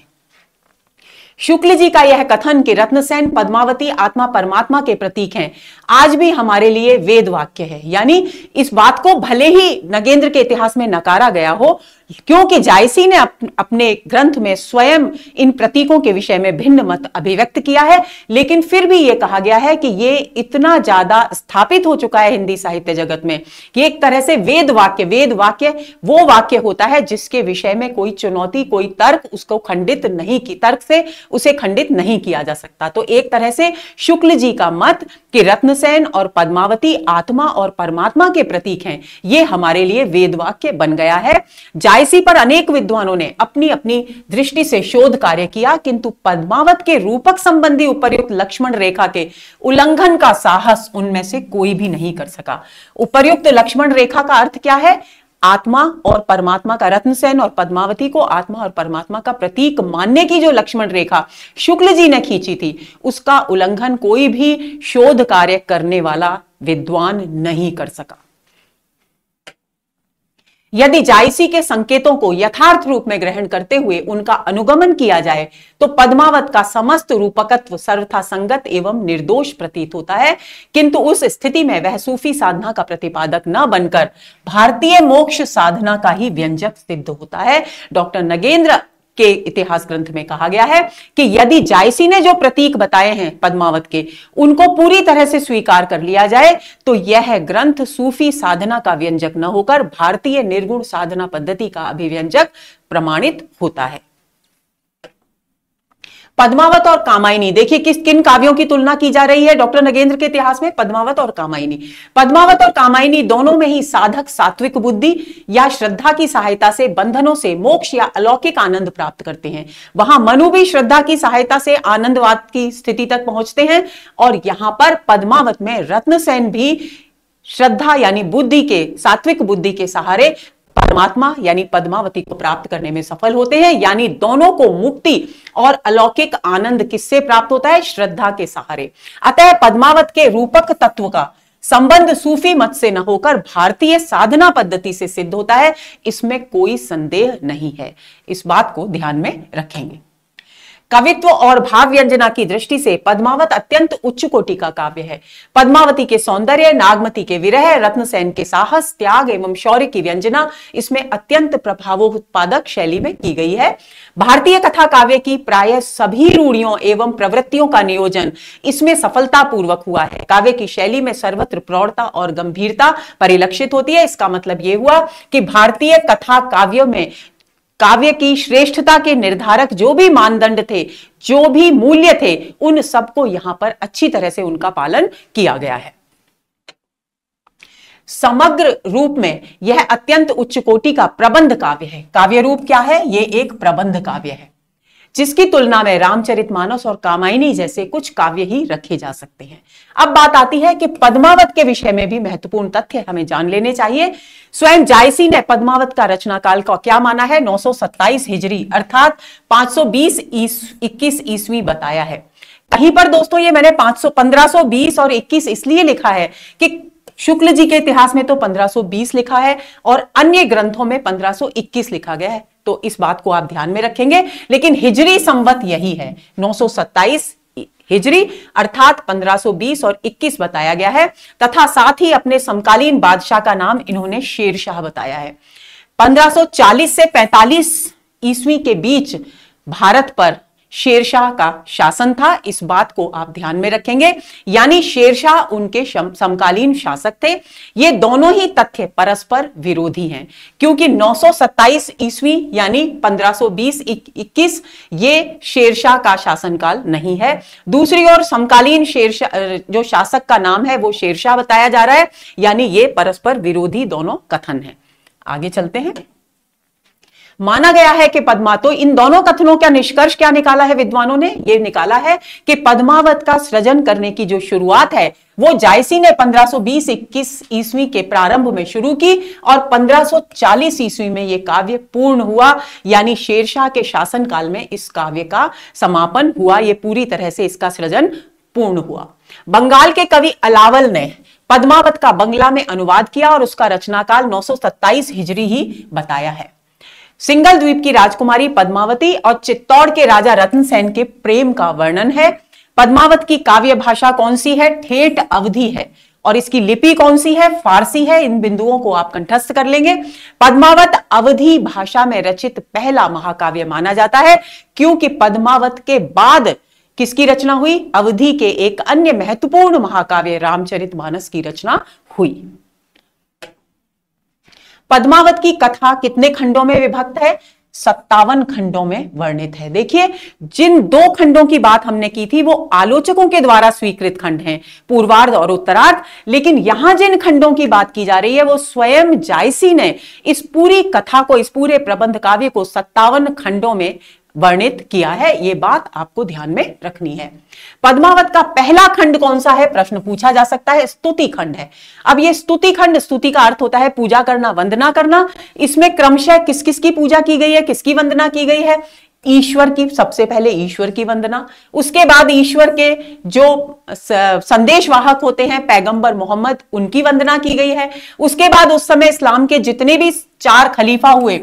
शुक्ल जी का यह कथन कि रत्नसेन पद्मावती आत्मा परमात्मा के प्रतीक हैं आज भी हमारे लिए वेद वाक्य है यानी इस बात को भले ही नगेंद्र के इतिहास में नकारा गया हो क्योंकि जायसी ने अप, अपने ग्रंथ में स्वयं इन प्रतीकों के विषय में भिन्न मत अभिव्यक्त किया है लेकिन फिर भी यह कहा गया है कि ये इतना ज्यादा स्थापित हो चुका है हिंदी साहित्य जगत में कि एक तरह से वेद वाक्य वेद वाक्य वो वाक्य होता है जिसके विषय में कोई चुनौती कोई तर्क उसको खंडित नहीं की तर्क से उसे खंडित नहीं किया जा सकता तो एक तरह से शुक्ल जी का मत कि रत्न भीमसेन और पद्मावती आत्मा और परमात्मा के प्रतीक हैं ये हमारे लिए वेद वाक्य बन गया है जायसी पर अनेक विद्वानों ने अपनी अपनी दृष्टि से शोध कार्य किया किंतु पद्मावत के रूपक संबंधी उपर्युक्त लक्ष्मण रेखा के उल्लंघन का साहस उनमें से कोई भी नहीं कर सका उपर्युक्त लक्ष्मण रेखा का अर्थ क्या है आत्मा और परमात्मा का रत्न सेन और पद्मावती को आत्मा और परमात्मा का प्रतीक मानने की जो लक्ष्मण रेखा शुक्ल जी ने खींची थी उसका उल्लंघन कोई भी शोध कार्य करने वाला विद्वान नहीं कर सका यदि जायसी के संकेतों को यथार्थ रूप में ग्रहण करते हुए उनका अनुगमन किया जाए तो पद्मावत का समस्त रूपकत्व सर्वथा संगत एवं निर्दोष प्रतीत होता है किंतु उस स्थिति में वह सूफी साधना का प्रतिपादक न बनकर भारतीय मोक्ष साधना का ही व्यंजक सिद्ध होता है डॉक्टर नगेंद्र के इतिहास ग्रंथ में कहा गया है कि यदि जायसी ने जो प्रतीक बताए हैं पद्मावत के उनको पूरी तरह से स्वीकार कर लिया जाए तो यह ग्रंथ सूफी साधना का व्यंजक न होकर भारतीय निर्गुण साधना पद्धति का अभिव्यंजक प्रमाणित होता है पद्मावत और कामायनी देखिए किस किन काव्यों की तुलना की जा रही है डॉक्टर नगेंद्र के इतिहास में पद्मावत और कामायनी पद्मावत और कामायनी दोनों में ही साधक सात्विक बुद्धि या श्रद्धा की सहायता से बंधनों से मोक्ष या अलौकिक आनंद प्राप्त करते हैं वहां मनु भी श्रद्धा की सहायता से आनंदवाद की स्थिति तक पहुंचते हैं और यहां पर पद्मावत में रत्न भी श्रद्धा यानी बुद्धि के सात्विक बुद्धि के सहारे परमात्मा यानी पद्मावती को प्राप्त करने में सफल होते हैं यानी दोनों को मुक्ति और अलौकिक आनंद किससे प्राप्त होता है श्रद्धा के सहारे अतः पद्मावत के रूपक तत्व का संबंध सूफी मत से न होकर भारतीय साधना पद्धति से सिद्ध होता है इसमें कोई संदेह नहीं है इस बात को ध्यान में रखेंगे कवित्व और भाव व्यंजना की दृष्टि से पद्मावत अत्यंत उच्च कोटि का काव्य है पद्मावती के सौंदर्य नागमती के विरह रत्नसेन के साहस त्याग एवं शौर्य की व्यंजना इसमें अत्यंत प्रभावोत्पादक शैली में की गई है भारतीय कथा काव्य की प्राय सभी रूढ़ियों एवं प्रवृत्तियों का नियोजन इसमें सफलतापूर्वक हुआ है काव्य की शैली में सर्वत्र प्रौढ़ता और गंभीरता परिलक्षित होती है इसका मतलब यह हुआ कि भारतीय कथा काव्य में काव्य की श्रेष्ठता के निर्धारक जो भी मानदंड थे जो भी मूल्य थे उन सबको यहां पर अच्छी तरह से उनका पालन किया गया है समग्र रूप में यह अत्यंत उच्च कोटि का प्रबंध काव्य है काव्य रूप क्या है यह एक प्रबंध काव्य है जिसकी तुलना में रामचरितमानस और कामायनी जैसे कुछ काव्य ही रखे जा सकते हैं अब बात आती है कि पद्मावत के विषय में भी महत्वपूर्ण तथ्य हमें जान लेने चाहिए स्वयं जायसी ने पद्मावत का रचना काल का क्या माना है 927 हिजरी अर्थात 520 इक्कीस ईस्वी बताया है कहीं पर दोस्तों ये मैंने 500 बीस और 21 इसलिए लिखा है कि शुक्ल जी के इतिहास में तो 1520 लिखा है और अन्य ग्रंथों में 1521 लिखा गया है तो इस बात को आप ध्यान में रखेंगे लेकिन हिजरी संवत यही है नौ हिजरी अर्थात 1520 और 21 बताया गया है तथा साथ ही अपने समकालीन बादशाह का नाम इन्होंने शेरशाह बताया है 1540 से 45 ईस्वी के बीच भारत पर शेरशाह का शासन था इस बात को आप ध्यान में रखेंगे यानी शेरशाह उनके समकालीन शासक थे ये दोनों ही तथ्य परस्पर विरोधी हैं क्योंकि 927 ईस्वी यानी 1520 21 ये शेरशाह का शासनकाल नहीं है दूसरी ओर समकालीन शेरशाह जो शासक का नाम है वो शेरशाह बताया जा रहा है यानी ये परस्पर विरोधी दोनों कथन है आगे चलते हैं माना गया है कि पद्मा तो इन दोनों कथनों का निष्कर्ष क्या निकाला है विद्वानों ने यह निकाला है कि पद्मावत का सृजन करने की जो शुरुआत है वो जायसी ने 1520-21 ईस्वी के प्रारंभ में शुरू की और 1540 ईस्वी में यह काव्य पूर्ण हुआ यानी शेरशाह के शासन काल में इस काव्य का समापन हुआ यह पूरी तरह से इसका सृजन पूर्ण हुआ बंगाल के कवि अलावल ने पद्मावत का बंगला में अनुवाद किया और उसका रचनाकाल नौ हिजरी ही बताया है सिंगल द्वीप की राजकुमारी पद्मावती और चित्तौड़ के राजा रतन सेन के प्रेम का वर्णन है पद्मावत की काव्य भाषा कौन सी है ठेठ अवधि है और इसकी लिपि कौन सी है फारसी है इन बिंदुओं को आप कंठस्थ कर लेंगे पद्मावत अवधि भाषा में रचित पहला महाकाव्य माना जाता है क्योंकि पद्मावत के बाद किसकी रचना हुई अवधि के एक अन्य महत्वपूर्ण महाकाव्य रामचरितमानस की रचना हुई पद्मावत की कथा कितने खंडों में विभक्त है सत्तावन खंडों में वर्णित है देखिए जिन दो खंडों की बात हमने की थी वो आलोचकों के द्वारा स्वीकृत खंड हैं पूर्वार्ध और उत्तरार्ध लेकिन यहां जिन खंडों की बात की जा रही है वो स्वयं जायसी ने इस पूरी कथा को इस पूरे प्रबंध काव्य को सत्तावन खंडों में वर्णित किया है ये बात आपको ध्यान में रखनी है पद्मावत का पहला खंड कौन सा है प्रश्न पूछा जा सकता है स्तुति खंड है अब ये स्तुति खंड स्तुति का अर्थ होता है पूजा करना वंदना करना इसमें क्रमशः किस किस की पूजा की गई है किसकी वंदना की गई है ईश्वर की सबसे पहले ईश्वर की वंदना उसके बाद ईश्वर के जो संदेशवाहक होते हैं पैगंबर मोहम्मद उनकी वंदना की गई है उसके बाद उस समय इस्लाम के जितने भी चार खलीफा हुए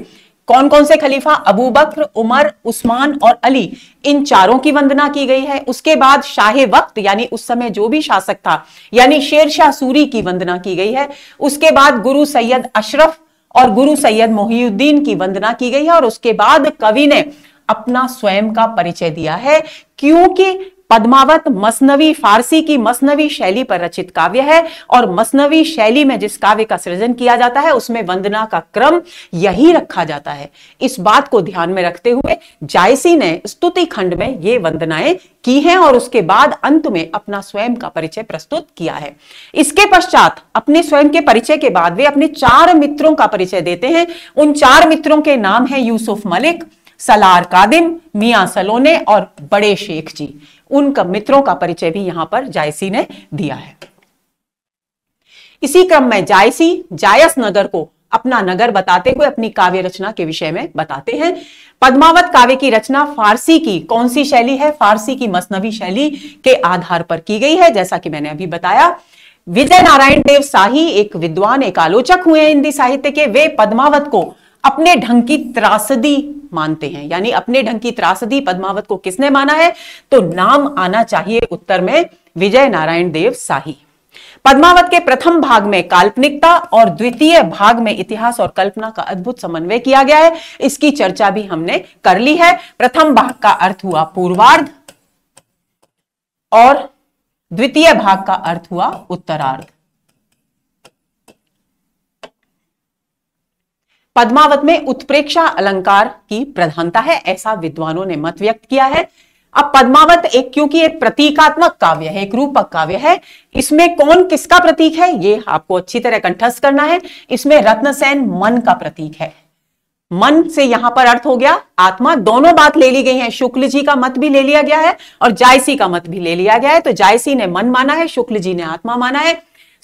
कौन कौन से खलीफा अबू बकर उमर उस्मान और अली इन चारों की वंदना की गई है उसके बाद शाह वक्त यानी उस समय जो भी शासक था यानी शेर शाह सूरी की वंदना की गई है उसके बाद गुरु सैयद अशरफ और गुरु सैयद मोहिउद्दीन की वंदना की गई है और उसके बाद कवि ने अपना स्वयं का परिचय दिया है क्योंकि पद्मावत मसनवी फारसी की मसनवी शैली पर रचित काव्य है और मसनवी शैली में जिस काव्य का सृजन किया जाता है उसमें वंदना का क्रम यही रखा जाता है इस बात को ध्यान में रखते हुए जायसी ने स्तुति खंड में ये वंदनाएं की हैं और उसके बाद अंत में अपना स्वयं का परिचय प्रस्तुत किया है इसके पश्चात अपने स्वयं के परिचय के बाद वे अपने चार मित्रों का परिचय देते हैं उन चार मित्रों के नाम है यूसुफ मलिक सलार कादिम मियाँ सलोने और बड़े शेख जी उनका मित्रों का परिचय भी यहां पर जायसी ने दिया है इसी क्रम में जायसी जायस नगर को अपना नगर बताते हुए अपनी काव्य रचना के विषय में बताते हैं पद्मावत काव्य की रचना फारसी की कौन सी शैली है फारसी की मसनवी शैली के आधार पर की गई है जैसा कि मैंने अभी बताया विजय नारायण देव साही एक विद्वान एक आलोचक हुए हिंदी साहित्य के वे पद्मावत को अपने ढंग की त्रासदी मानते हैं यानी अपने ढंग की त्रासदी पद्मावत को किसने माना है तो नाम आना चाहिए उत्तर में विजय नारायण देव साही पद्मावत के प्रथम भाग में काल्पनिकता और द्वितीय भाग में इतिहास और कल्पना का अद्भुत समन्वय किया गया है इसकी चर्चा भी हमने कर ली है प्रथम भाग का अर्थ हुआ पूर्वार्ध और द्वितीय भाग का अर्थ हुआ उत्तरार्ध पद्मावत में उत्प्रेक्षा अलंकार की प्रधानता है ऐसा विद्वानों ने मत व्यक्त किया है अब पद्मावत एक क्योंकि एक प्रतीकात्मक काव्य है एक रूपक काव्य है इसमें कौन किसका प्रतीक है ये आपको अच्छी तरह कंठस्थ करना है इसमें रत्नसेन मन का प्रतीक है मन से यहां पर अर्थ हो गया आत्मा दोनों बात ले ली गई है शुक्ल जी का मत भी ले लिया गया है और जायसी का मत भी ले लिया गया है तो जायसी ने मन माना है शुक्ल जी ने आत्मा माना है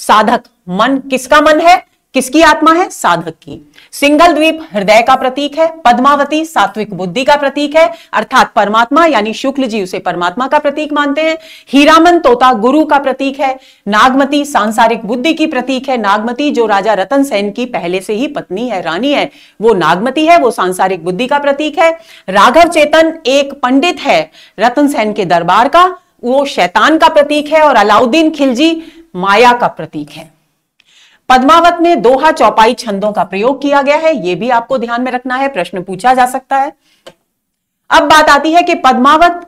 साधक मन किसका मन है किसकी आत्मा है साधक की सिंगल द्वीप हृदय का प्रतीक है पद्मावती सात्विक बुद्धि का प्रतीक है अर्थात परमात्मा यानी शुक्ल जी उसे परमात्मा का प्रतीक मानते हैं हीरामन तोता गुरु का प्रतीक है नागमती सांसारिक बुद्धि की प्रतीक है नागमती जो राजा रतन सेन की पहले से ही पत्नी है रानी है वो नागमती है वो सांसारिक बुद्धि का प्रतीक है राघव चेतन एक पंडित है रतन सेन के दरबार का वो शैतान का प्रतीक है और अलाउद्दीन खिलजी माया का प्रतीक है पद्मावत में दोहा चौपाई छंदों का प्रयोग किया गया है यह भी आपको ध्यान में रखना है प्रश्न पूछा जा सकता है अब बात आती है कि पद्मावत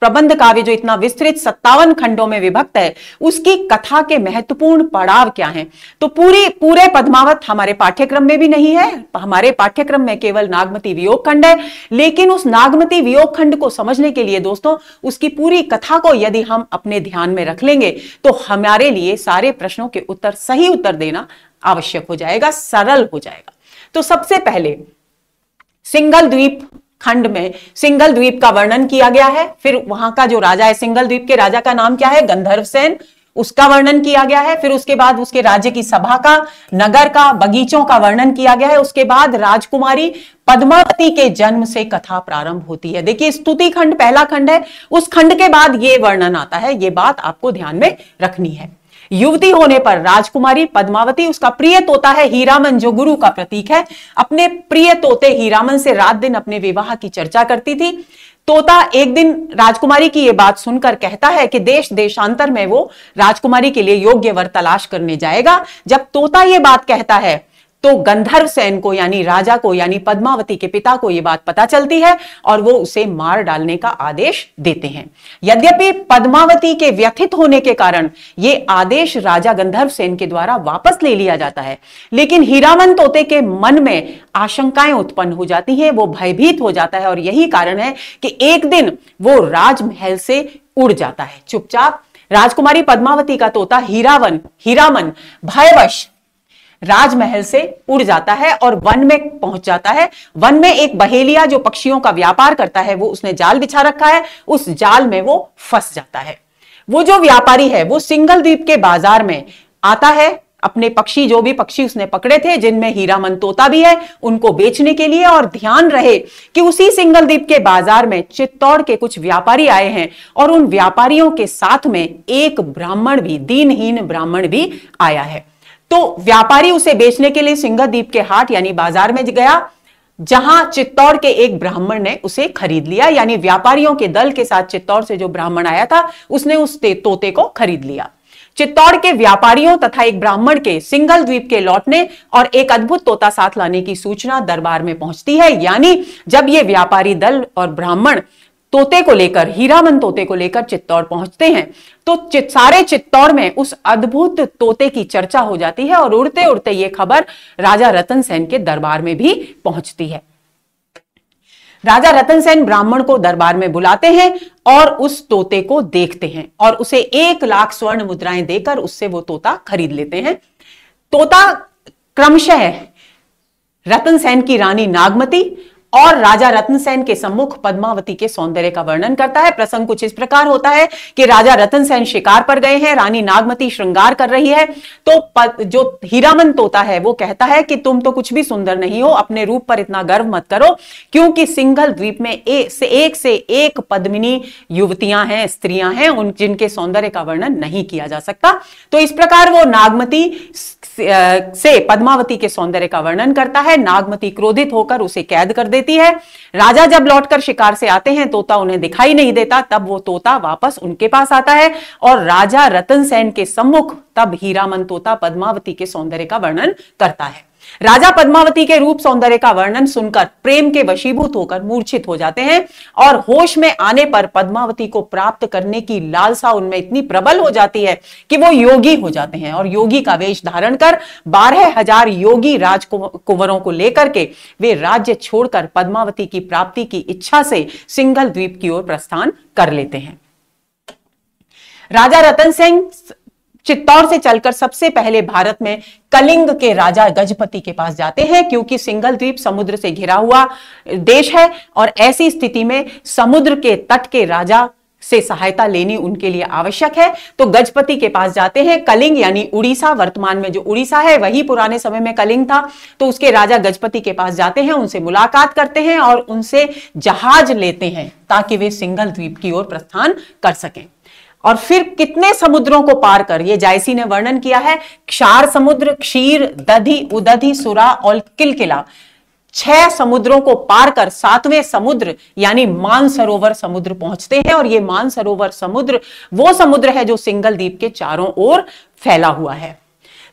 प्रबंध काव्य जो इतना विस्तृत सत्तावन खंडों में विभक्त है उसकी कथा के महत्वपूर्ण पड़ाव क्या हैं तो पूरी पूरे पद्मावत हमारे पाठ्यक्रम में भी नहीं है हमारे पाठ्यक्रम में केवल नागमती वियोग खंड है लेकिन उस नागमती वियोग खंड को समझने के लिए दोस्तों उसकी पूरी कथा को यदि हम अपने ध्यान में रख लेंगे तो हमारे लिए सारे प्रश्नों के उत्तर सही उत्तर देना आवश्यक हो जाएगा सरल हो जाएगा तो सबसे पहले सिंगल द्वीप खंड में सिंगल द्वीप का वर्णन किया गया है फिर वहां का जो राजा है सिंगल द्वीप के राजा का नाम क्या है गंधर्व सेन उसका वर्णन किया गया है फिर उसके बाद उसके राज्य की सभा का नगर का बगीचों का वर्णन किया गया है उसके बाद राजकुमारी पद्मावती के जन्म से कथा प्रारंभ होती है देखिए स्तुति खंड पहला खंड है उस खंड के बाद ये वर्णन आता है ये बात आपको ध्यान में रखनी है युवती होने पर राजकुमारी पद्मावती उसका प्रिय तोता है हीरामन जो गुरु का प्रतीक है अपने प्रिय तोते हीरामन से रात दिन अपने विवाह की चर्चा करती थी तोता एक दिन राजकुमारी की यह बात सुनकर कहता है कि देश देशांतर में वो राजकुमारी के लिए योग्य वर तलाश करने जाएगा जब तोता ये बात कहता है तो गंधर्व सेन को यानी राजा को यानी पद्मावती के पिता को यह बात पता चलती है और वो उसे मार डालने का आदेश देते हैं यद्यपि पद्मावती के व्यथित होने के कारण ये आदेश राजा गंधर्व सेन के द्वारा वापस ले लिया जाता है लेकिन हीरावन तोते के मन में आशंकाएं उत्पन्न हो जाती हैं वो भयभीत हो जाता है और यही कारण है कि एक दिन वो राजमहल से उड़ जाता है चुपचाप राजकुमारी पद्मावती का तोता हीरावन हीरामन भयवश राजमहल से उड़ जाता है और वन में पहुंच जाता है वन में एक बहेलिया जो पक्षियों का व्यापार करता है वो उसने जाल बिछा रखा है उस जाल में वो फंस जाता है वो जो व्यापारी है वो सिंगल द्वीप के बाजार में आता है अपने पक्षी जो भी पक्षी उसने पकड़े थे जिनमें हीरा मन तोता भी है उनको बेचने के लिए और ध्यान रहे कि उसी सिंगल द्वीप के बाजार में चित्तौड़ के कुछ व्यापारी आए हैं और उन व्यापारियों के साथ में एक ब्राह्मण भी दीनहीन ब्राह्मण भी आया है तो व्यापारी उसे बेचने के लिए सिंहद्वीप के हाट यानी बाजार में गया जहां चित्तौड़ के एक ब्राह्मण ने उसे खरीद लिया यानी व्यापारियों के दल के साथ चित्तौड़ से जो ब्राह्मण आया था उसने उस तोते को खरीद लिया चित्तौड़ के व्यापारियों तथा एक ब्राह्मण के सिंगल द्वीप के लौटने और एक अद्भुत तोता साथ लाने की सूचना दरबार में पहुंचती है यानी जब ये व्यापारी दल और ब्राह्मण तोते को लेकर हीरामन तोते को लेकर चित्तौड़ पहुंचते हैं तो चित, सारे चित्तौड़ में उस अद्भुत तोते की चर्चा हो जाती है और उड़ते उड़ते ये खबर राजा रतन सेन के दरबार में भी पहुंचती है राजा रतन सेन ब्राह्मण को दरबार में बुलाते हैं और उस तोते को देखते हैं और उसे एक लाख स्वर्ण मुद्राएं देकर उससे वो तोता खरीद लेते हैं तोता क्रमशः रतन सेन की रानी नागमती और राजा रतन सेन के सम्मुख पद्मावती के सौंदर्य का वर्णन करता है प्रसंग कुछ इस प्रकार होता है कि राजा रतन सेन शिकार पर गए हैं रानी नागमती श्रृंगार कर रही है तो जो हीरामन तोता है वो कहता है कि तुम तो कुछ भी सुंदर नहीं हो अपने रूप पर इतना गर्व मत करो क्योंकि सिंगल द्वीप में ए, से एक से एक पद्मिनी युवतियां हैं स्त्रियां हैं उन जिनके सौंदर्य का वर्णन नहीं किया जा सकता तो इस प्रकार वो नागमती से पद्मावती के सौंदर्य का वर्णन करता है नागमती क्रोधित होकर उसे कैद कर दे देती है राजा जब लौटकर शिकार से आते हैं तोता उन्हें दिखाई नहीं देता तब वो तोता वापस उनके पास आता है और राजा रतन सेन के सम्मुख तब हीरामन तोता पद्मावती के सौंदर्य का वर्णन करता है राजा पद्मावती के रूप सौंदर्य का वर्णन सुनकर प्रेम के वशीभूत होकर मूर्छित हो जाते हैं और होश में आने पर पद्मावती को प्राप्त करने की लालसा उनमें इतनी प्रबल हो जाती है कि वो योगी हो जाते हैं और योगी का वेश धारण कर बारह हजार योगी राजकुंवरों को लेकर के वे राज्य छोड़कर पद्मावती की प्राप्ति की इच्छा से सिंगल द्वीप की ओर प्रस्थान कर लेते हैं राजा रतन सिंह चित्तौर से चलकर सबसे पहले भारत में कलिंग के राजा गजपति के पास जाते हैं क्योंकि सिंगल द्वीप समुद्र से घिरा हुआ देश है और ऐसी स्थिति में समुद्र के तट के राजा से सहायता लेनी उनके लिए आवश्यक है तो गजपति के पास जाते हैं कलिंग यानी उड़ीसा वर्तमान में जो उड़ीसा है वही पुराने समय में कलिंग था तो उसके राजा गजपति के पास जाते हैं उनसे मुलाकात करते हैं और उनसे जहाज लेते हैं ताकि वे सिंगल द्वीप की ओर प्रस्थान कर सकें और फिर कितने समुद्रों को पार कर ये जायसी ने वर्णन किया है क्षार समुद्र क्षीर दधि उदधि सुरा और किलकिला छह समुद्रों को पार कर सातवें समुद्र यानी मानसरोवर समुद्र पहुंचते हैं और ये मानसरोवर समुद्र वो समुद्र है जो सिंगल द्वीप के चारों ओर फैला हुआ है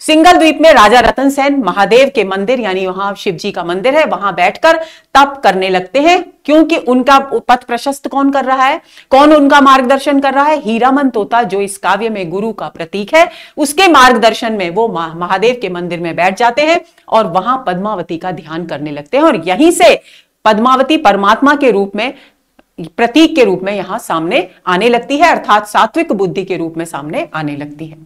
सिंगल द्वीप में राजा रतन सेन महादेव के मंदिर यानी वहां शिव जी का मंदिर है वहां बैठकर तप करने लगते हैं क्योंकि उनका पथ प्रशस्त कौन कर रहा है कौन उनका मार्गदर्शन कर रहा है हीरामन तोता जो इस काव्य में गुरु का प्रतीक है उसके मार्गदर्शन में वो महादेव के मंदिर में बैठ जाते हैं और वहां पद्मावती का ध्यान करने लगते हैं और यहीं से पद्मावती परमात्मा के रूप में प्रतीक के रूप में यहां सामने आने लगती है अर्थात सात्विक बुद्धि के रूप में सामने आने लगती है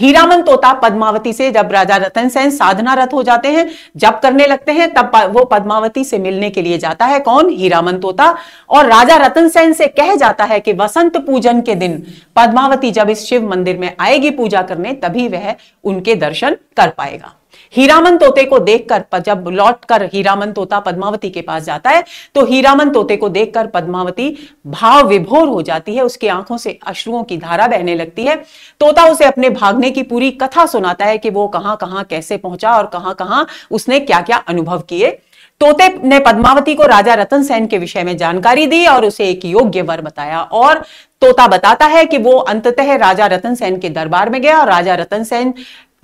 हीरामन तोता पद्मावती से जब राजा रतन सेन साधना रत हो जाते हैं जब करने लगते हैं तब वो पद्मावती से मिलने के लिए जाता है कौन हीरामन तोता और राजा रतन सेन से कह जाता है कि वसंत पूजन के दिन पद्मावती जब इस शिव मंदिर में आएगी पूजा करने तभी वह उनके दर्शन कर पाएगा हीरामन तोते को देखकर जब लौट कर हीरामन तोता पद्मावती के पास जाता है तो हीरामन तोते को देखकर पद्मावती भाव विभोर हो जाती है उसकी आंखों से अश्रुओं की धारा बहने लगती है तोता उसे अपने भागने की पूरी कथा सुनाता है कि वो कहां कहां कैसे पहुंचा और कहां कहां उसने क्या क्या अनुभव किए तोते ने पद्मावती को राजा रतन सेन के विषय में जानकारी दी और उसे एक योग्य वर बताया और तोता बताता है कि वो अंततः राजा रतन सेन के दरबार में गया और राजा रतन सेन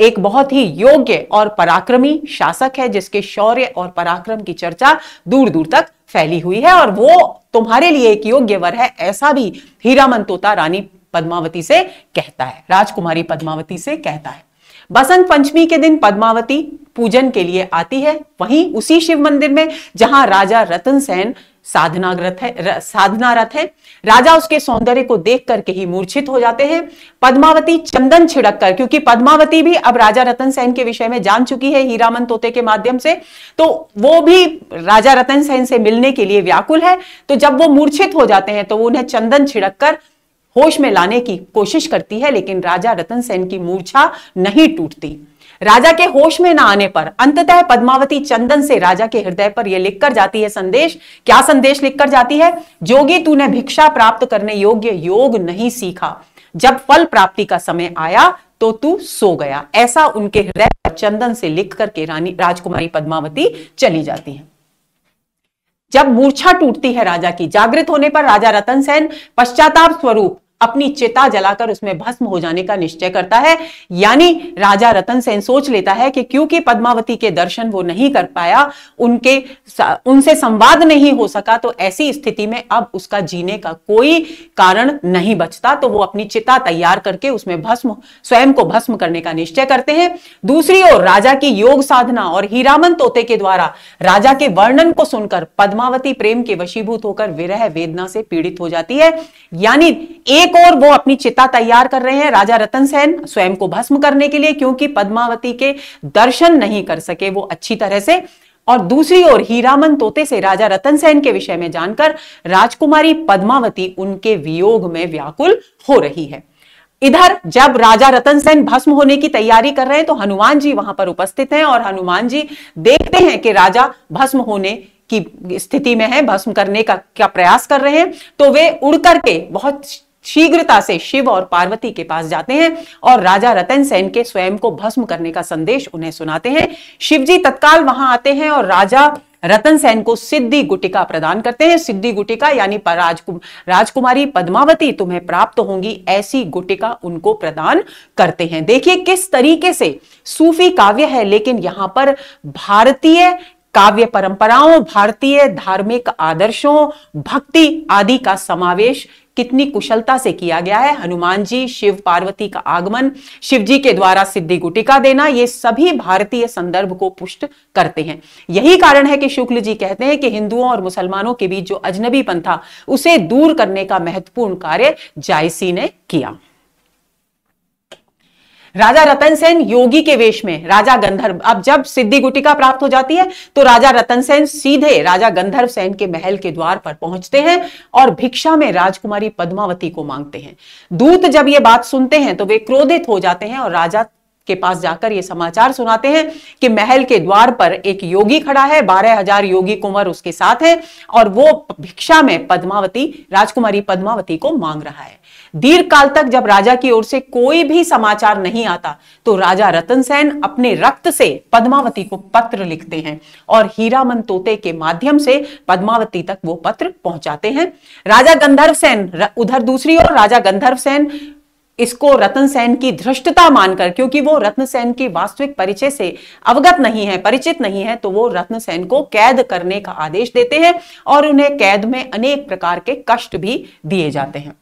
एक बहुत ही योग्य और पराक्रमी शासक है जिसके शौर्य और पराक्रम की चर्चा दूर दूर तक फैली हुई है और वो तुम्हारे लिए एक योग्य वर है ऐसा भी हीरामन तोता रानी पद्मावती से कहता है राजकुमारी पद्मावती से कहता है बसंत पंचमी के दिन पद्मावती पूजन के लिए आती है वहीं उसी शिव मंदिर में जहां राजा रतन सेन साधनाग्रत है साधनारत है राजा उसके सौंदर्य को देख करके ही मूर्छित हो जाते हैं पद्मावती चंदन छिड़क कर क्योंकि पद्मावती भी अब राजा रतन सेन के विषय में जान चुकी है हीरामन तोते के माध्यम से तो वो भी राजा रतन सेन से मिलने के लिए व्याकुल है तो जब वो मूर्छित हो जाते हैं तो वो उन्हें चंदन छिड़क कर होश में लाने की कोशिश करती है लेकिन राजा रतन सेन की मूर्छा नहीं टूटती राजा के होश में न आने पर अंततः पद्मावती चंदन से राजा के हृदय पर यह लिखकर जाती है संदेश क्या संदेश लिखकर जाती है जोगी तूने भिक्षा प्राप्त करने योग्य योग नहीं सीखा जब फल प्राप्ति का समय आया तो तू सो गया ऐसा उनके हृदय पर चंदन से लिख करके रानी राजकुमारी पद्मावती चली जाती है जब मूर्छा टूटती है राजा की जागृत होने पर राजा रतन सेन पश्चाताप स्वरूप अपनी चिता जलाकर उसमें भस्म हो जाने का निश्चय करता है यानी राजा रतन सेन सोच लेता है कि क्योंकि पद्मावती के दर्शन वो नहीं कर पाया उनके उनसे संवाद नहीं हो सका तो ऐसी स्थिति में अब उसका जीने का कोई कारण नहीं बचता तो वो अपनी चिता तैयार करके उसमें भस्म स्वयं को भस्म करने का निश्चय करते हैं दूसरी ओर राजा की योग साधना और हीरामन तोते के द्वारा राजा के वर्णन को सुनकर पद्मावती प्रेम के वशीभूत होकर विरह वेदना से पीड़ित हो जाती है यानी एक एक और वो अपनी चिता तैयार कर रहे हैं राजा रतन सेन स्वयं को भस्म करने के लिए क्योंकि पद्मावती के दर्शन नहीं कर सके वो अच्छी तरह से और दूसरी ओर हीरामन तोते से राजा रतन सेन के विषय में जानकर राजकुमारी पद्मावती उनके वियोग में व्याकुल हो रही है इधर जब राजा रतन सेन भस्म होने की तैयारी कर रहे हैं तो हनुमान जी वहां पर उपस्थित हैं और हनुमान जी देखते हैं कि राजा भस्म होने की स्थिति में है भस्म करने का क्या प्रयास कर रहे हैं तो वे उड़ करके बहुत शीघ्रता से शिव और पार्वती के पास जाते हैं और राजा रतन सेन के स्वयं को भस्म करने का संदेश उन्हें सुनाते हैं शिवजी तत्काल वहां आते हैं और राजा रतन सेन को सिद्धि गुटिका प्रदान करते हैं सिद्धि गुटिका यानी राजकुम, राजकुमारी पद्मावती तुम्हें प्राप्त होंगी ऐसी गुटिका उनको प्रदान करते हैं देखिए किस तरीके से सूफी काव्य है लेकिन यहां पर भारतीय काव्य परंपराओं भारतीय धार्मिक आदर्शों भक्ति आदि का समावेश कितनी कुशलता से किया गया है हनुमान जी शिव पार्वती का आगमन शिव जी के द्वारा सिद्धि गुटिका देना ये सभी भारतीय संदर्भ को पुष्ट करते हैं यही कारण है कि शुक्ल जी कहते हैं कि हिंदुओं और मुसलमानों के बीच जो अजनबीपन था उसे दूर करने का महत्वपूर्ण कार्य जायसी ने किया राजा रतन सेन योगी के वेश में राजा गंधर्व अब जब सिद्धि गुटिका प्राप्त हो जाती है तो राजा रतन सेन सीधे राजा गंधर्व सेन के महल के द्वार पर पहुंचते हैं और भिक्षा में राजकुमारी पद्मावती को मांगते हैं दूत जब ये बात सुनते हैं तो वे क्रोधित हो जाते हैं और राजा के पास जाकर ये समाचार सुनाते हैं कि महल के द्वार पर एक योगी खड़ा है बारह हजार योगी कुंवर उसके साथ है और वो भिक्षा में पद्मावती राजकुमारी पद्मावती को मांग रहा है दीर्घ काल तक जब राजा की ओर से कोई भी समाचार नहीं आता तो राजा रतन सेन अपने रक्त से पद्मावती को पत्र लिखते हैं और हीरामन तोते के माध्यम से पद्मावती तक वो पत्र पहुंचाते हैं राजा गंधर्व सेन उधर दूसरी ओर राजा गंधर्व सेन इसको रतन सेन की धृष्टता मानकर क्योंकि वो रत्न सेन की वास्तविक परिचय से अवगत नहीं है परिचित नहीं है तो वो रत्न सेन को कैद करने का आदेश देते हैं और उन्हें कैद में अनेक प्रकार के कष्ट भी दिए जाते हैं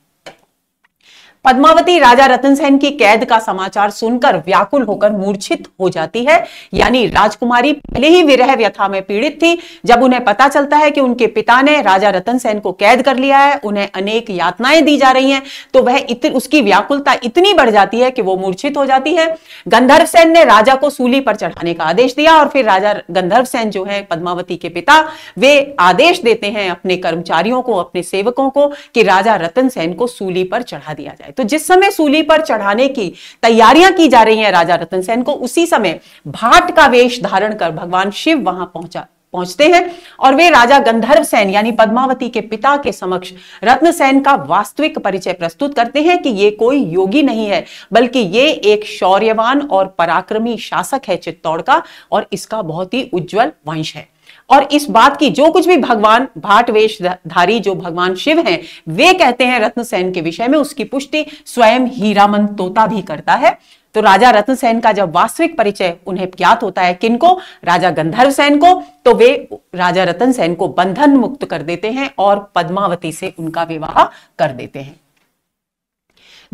पद्मावती राजा रतन सेन की कैद का समाचार सुनकर व्याकुल होकर मूर्छित हो जाती है यानी राजकुमारी पहले ही विरह व्यथा में पीड़ित थी जब उन्हें पता चलता है कि उनके पिता ने राजा रतन सेन को कैद कर लिया है उन्हें अनेक यातनाएं दी जा रही हैं तो वह इत, उसकी व्याकुलता इतनी बढ़ जाती है कि वो मूर्छित हो जाती है गंधर्व सेन ने राजा को सूली पर चढ़ाने का आदेश दिया और फिर राजा गंधर्व सेन जो है पद्मावती के पिता वे आदेश देते हैं अपने कर्मचारियों को अपने सेवकों को कि राजा रतन सेन को सूली पर चढ़ा दिया जाए तो जिस समय सूली पर चढ़ाने की तैयारियां की जा रही हैं राजा रतन सेन को उसी समय भाट का वेश धारण कर भगवान शिव वहां पहुंचा पहुंचते हैं और वे राजा गंधर्व सेन यानी पद्मावती के पिता के समक्ष रत्न सेन का वास्तविक परिचय प्रस्तुत करते हैं कि ये कोई योगी नहीं है बल्कि ये एक शौर्यवान और पराक्रमी शासक है चित्तौड़ का और इसका बहुत ही उज्जवल वंश है और इस बात की जो कुछ भी भगवान भाट वेशधारी जो भगवान शिव हैं वे कहते हैं रत्न सेन के विषय में उसकी पुष्टि स्वयं हीरामन तोता भी करता है तो राजा रत्न सेन का जब वास्तविक परिचय उन्हें ज्ञात होता है किनको राजा गंधर्व सेन को तो वे राजा रतन सेन को बंधन मुक्त कर देते हैं और पद्मावती से उनका विवाह कर देते हैं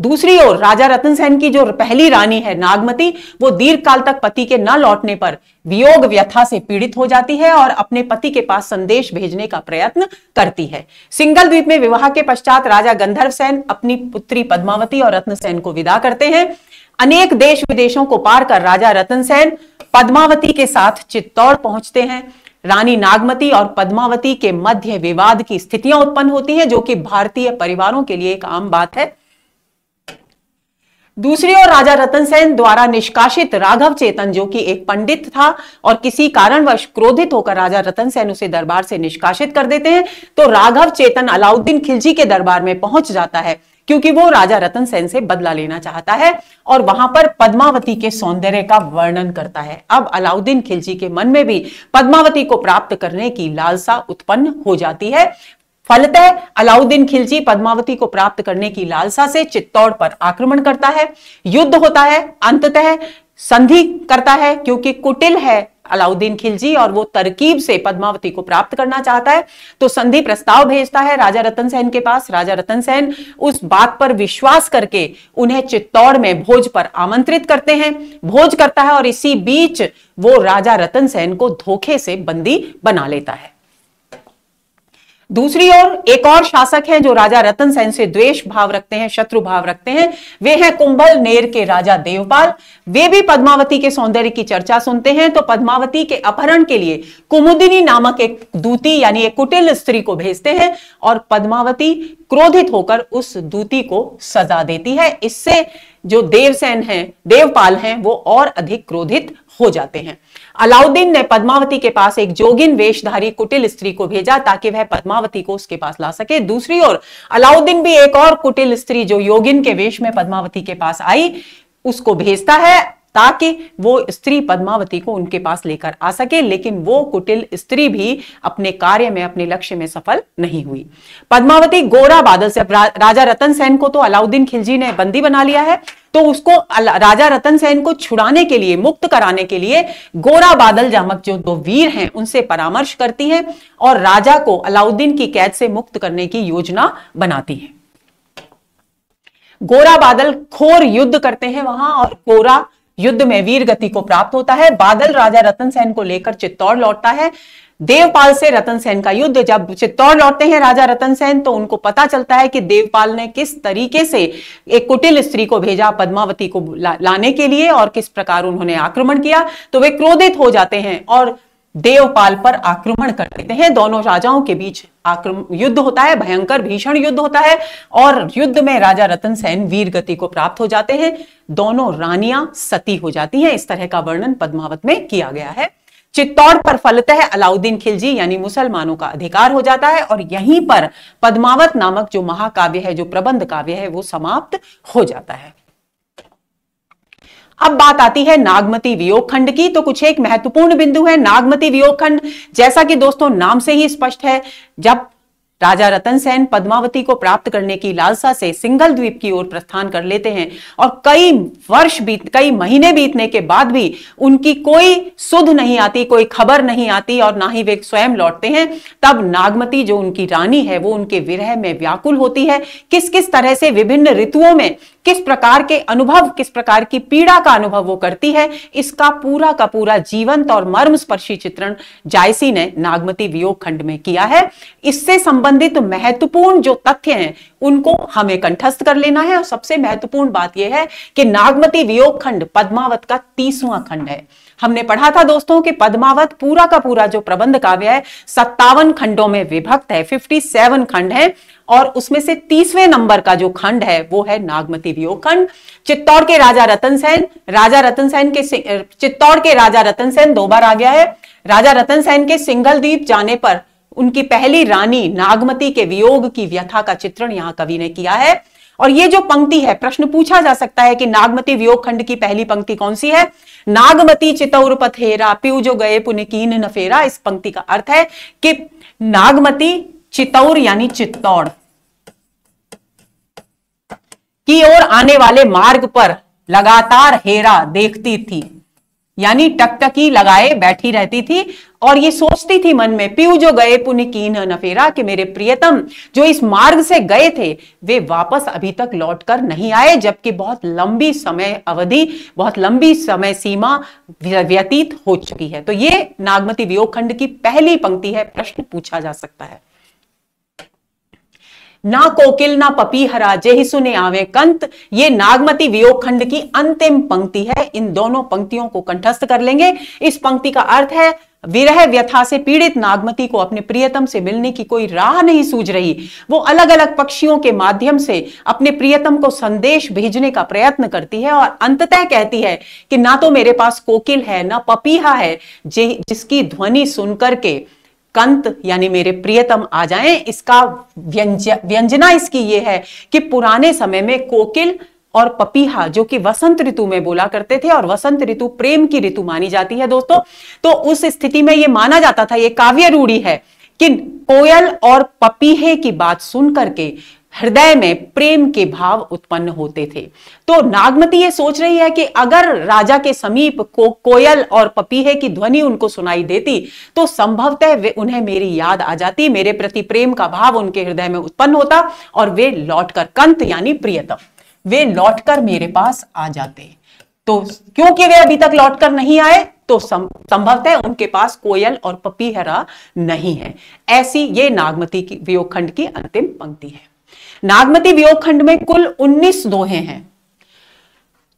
दूसरी ओर राजा रतन सेन की जो पहली रानी है नागमती वो दीर्घ काल तक पति के न लौटने पर वियोग व्यथा से पीड़ित हो जाती है और अपने पति के पास संदेश भेजने का प्रयत्न करती है सिंगल द्वीप में विवाह के पश्चात राजा गंधर्व सेन अपनी पुत्री पद्मावती और रत्न सेन को विदा करते हैं अनेक देश विदेशों को पार कर राजा रतन सेन पद्मावती के साथ चित्तौड़ पहुंचते हैं रानी नागमती और पद्मावती के मध्य विवाद की स्थितियां उत्पन्न होती है जो कि भारतीय परिवारों के लिए एक आम बात है दूसरी ओर राजा रतन सेन द्वारा निष्कासित राघव चेतन जो कि एक पंडित था और किसी कारणवश क्रोधित होकर राजा रतन सेन उसे दरबार से निष्कासित कर देते हैं तो राघव चेतन अलाउद्दीन खिलजी के दरबार में पहुंच जाता है क्योंकि वो राजा रतन सेन से बदला लेना चाहता है और वहां पर पद्मावती के सौंदर्य का वर्णन करता है अब अलाउद्दीन खिलजी के मन में भी पद्मावती को प्राप्त करने की लालसा उत्पन्न हो जाती है फलत अलाउद्दीन खिलजी पद्मावती को प्राप्त करने की लालसा से चित्तौड़ पर आक्रमण करता है युद्ध होता है अंततः संधि करता है क्योंकि कुटिल है अलाउद्दीन खिलजी और वो तरकीब से पद्मावती को प्राप्त करना चाहता है तो संधि प्रस्ताव भेजता है राजा रतन सेन के पास राजा रतन सेन उस बात पर विश्वास करके उन्हें चित्तौड़ में भोज पर आमंत्रित करते हैं भोज करता है और इसी बीच वो राजा रतन सेन को धोखे से बंदी बना लेता है दूसरी ओर एक और शासक हैं जो राजा रतन सेन से द्वेष भाव रखते हैं शत्रु भाव रखते हैं वे हैं कुंभल नेर के राजा देवपाल वे भी पद्मावती के सौंदर्य की चर्चा सुनते हैं तो पद्मावती के अपहरण के लिए कुमुदिनी नामक एक दूती यानी एक कुटिल स्त्री को भेजते हैं और पद्मावती क्रोधित होकर उस दूती को सजा देती है इससे जो देवसेन है देवपाल हैं वो और अधिक क्रोधित हो जाते हैं अलाउद्दीन ने पद्मावती के पास एक जोगिन वेशधारी कुटिल स्त्री को भेजा ताकि वह पद्मावती को उसके पास ला सके दूसरी ओर अलाउद्दीन भी एक और कुटिल स्त्री जो योगिन के वेश में पद्मावती के पास आई उसको भेजता है ताकि वो स्त्री पद्मावती को उनके पास लेकर आ सके लेकिन वो कुटिल स्त्री भी अपने कार्य में अपने लक्ष्य में सफल नहीं हुई पद्मावती गोरा बादल से रा, राजा रतन सेन को तो अलाउद्दीन खिलजी ने बंदी बना लिया है तो उसको राजा रतन सेन को छुड़ाने के लिए मुक्त कराने के लिए गोरा बादल जामक जो दो वीर हैं उनसे परामर्श करती है और राजा को अलाउद्दीन की कैद से मुक्त करने की योजना बनाती है गोरा बादल खोर युद्ध करते हैं वहां और गोरा युद्ध में वीर गति को प्राप्त होता है बादल राजा रतन सेन को लेकर चित्तौड़ लौटता है देवपाल से रतन सेन का युद्ध जब चित्तौड़ लौटते हैं राजा रतन सेन तो उनको पता चलता है कि देवपाल ने किस तरीके से एक कुटिल स्त्री को भेजा पद्मावती को ला, लाने के लिए और किस प्रकार उन्होंने आक्रमण किया तो वे क्रोधित हो जाते हैं और देवपाल पर आक्रमण कर देते हैं दोनों राजाओं के बीच आक्रमण युद्ध होता है भयंकर भीषण युद्ध होता है और युद्ध में राजा रतन सेन वीर गति को प्राप्त हो जाते हैं दोनों रानियां सती हो जाती हैं इस तरह का वर्णन पद्मावत में किया गया है चित्तौड़ पर फलतः अलाउद्दीन खिलजी यानी मुसलमानों का अधिकार हो जाता है और यहीं पर पद्मावत नामक जो महाकाव्य है जो प्रबंध काव्य है वो समाप्त हो जाता है अब बात आती है नागमती वियोग खंड की तो कुछ एक महत्वपूर्ण बिंदु है नागमती वियोग खंड जैसा कि दोस्तों नाम से ही स्पष्ट है जब राजा रतन सेन पद्मावती को प्राप्त करने की लालसा से सिंगल द्वीप की ओर प्रस्थान कर लेते हैं और कई वर्ष बीत कई महीने बीतने के बाद भी उनकी कोई सुध नहीं आती कोई खबर नहीं आती और ना ही वे स्वयं लौटते हैं तब नागमती जो उनकी रानी है वो उनके विरह में व्याकुल होती है किस किस तरह से विभिन्न ऋतुओं में किस प्रकार के अनुभव किस प्रकार की पीड़ा का अनुभव वो करती है इसका पूरा का पूरा जीवंत और मर्म स्पर्शी चित्रण जायसी ने नागमती वियोग खंड में किया है इससे संबंधित महत्वपूर्ण जो तथ्य हैं उनको हमें कंठस्थ कर लेना है और सबसे महत्वपूर्ण बात यह है कि नागमती वियोग खंड पद्मावत का तीसवा खंड है हमने पढ़ा था दोस्तों कि पद्मावत पूरा का पूरा जो प्रबंध काव्य है सत्तावन खंडों में विभक्त है फिफ्टी सेवन खंड है और उसमें से तीसवें नंबर का जो खंड है वो है नागमती वियोग खंड चित्तौड़ के राजा रतन सेन राजा रतन सेन के चित्तौड़ के राजा रतन सेन दो बार आ गया है राजा रतन सेन के सिंगल द्वीप जाने पर उनकी पहली रानी नागमती के वियोग की व्यथा का चित्रण यहाँ कवि ने किया है और ये जो पंक्ति है प्रश्न पूछा जा सकता है कि नागमती वियोग खंड की पहली पंक्ति कौन सी है नागमती चितौर पथेरा पीयू जो गए पुनिकीन नफेरा इस पंक्ति का अर्थ है कि नागमती चितौर यानी चित्तौड़ की ओर आने वाले मार्ग पर लगातार हेरा देखती थी यानी टकटकी लगाए बैठी रहती थी और ये सोचती थी मन में पीऊ जो गए पुण्य की नफेरा कि मेरे प्रियतम जो इस मार्ग से गए थे वे वापस अभी तक लौट कर नहीं आए जबकि बहुत लंबी समय अवधि बहुत लंबी समय सीमा व्यतीत हो चुकी है तो ये नागमती वियोग खंड की पहली पंक्ति है प्रश्न पूछा जा सकता है ना कोकिल ना पपी हरा जे ही सुने आवे कंत ये नागमती वियोग खंड की अंतिम पंक्ति है इन दोनों पंक्तियों को कंठस्थ कर लेंगे इस पंक्ति का अर्थ है विरह व्यथा से पीड़ित नागमती को अपने प्रियतम से मिलने की कोई राह नहीं सूझ रही वो अलग अलग पक्षियों के माध्यम से अपने प्रियतम को संदेश भेजने का प्रयत्न करती है और अंततः कहती है कि ना तो मेरे पास कोकिल है ना पपीहा है जिसकी ध्वनि सुनकर के कंत यानी मेरे प्रियतम आ जाएं इसका व्यंज, व्यंजना इसकी ये है कि पुराने समय में कोकिल और पपीहा जो कि वसंत ऋतु में बोला करते थे और वसंत ऋतु प्रेम की ऋतु मानी जाती है दोस्तों तो उस स्थिति में यह माना जाता था यह काव्य रूढ़ी है कि कोयल और पपीहे की बात सुन करके हृदय में प्रेम के भाव उत्पन्न होते थे तो नागमती ये सोच रही है कि अगर राजा के समीप को कोयल और पपीहे की ध्वनि उनको सुनाई देती तो संभवतः वे उन्हें मेरी याद आ जाती मेरे प्रति प्रेम का भाव उनके हृदय में उत्पन्न होता और वे लौटकर कंत यानी प्रियतम वे लौटकर मेरे पास आ जाते तो क्योंकि वे अभी तक लौट कर नहीं आए तो संभवतः उनके पास कोयल और पपीहरा नहीं है ऐसी ये नागमती की वियोगखंड की अंतिम पंक्ति है नागमती वियोगखंड में कुल 19 दोहे हैं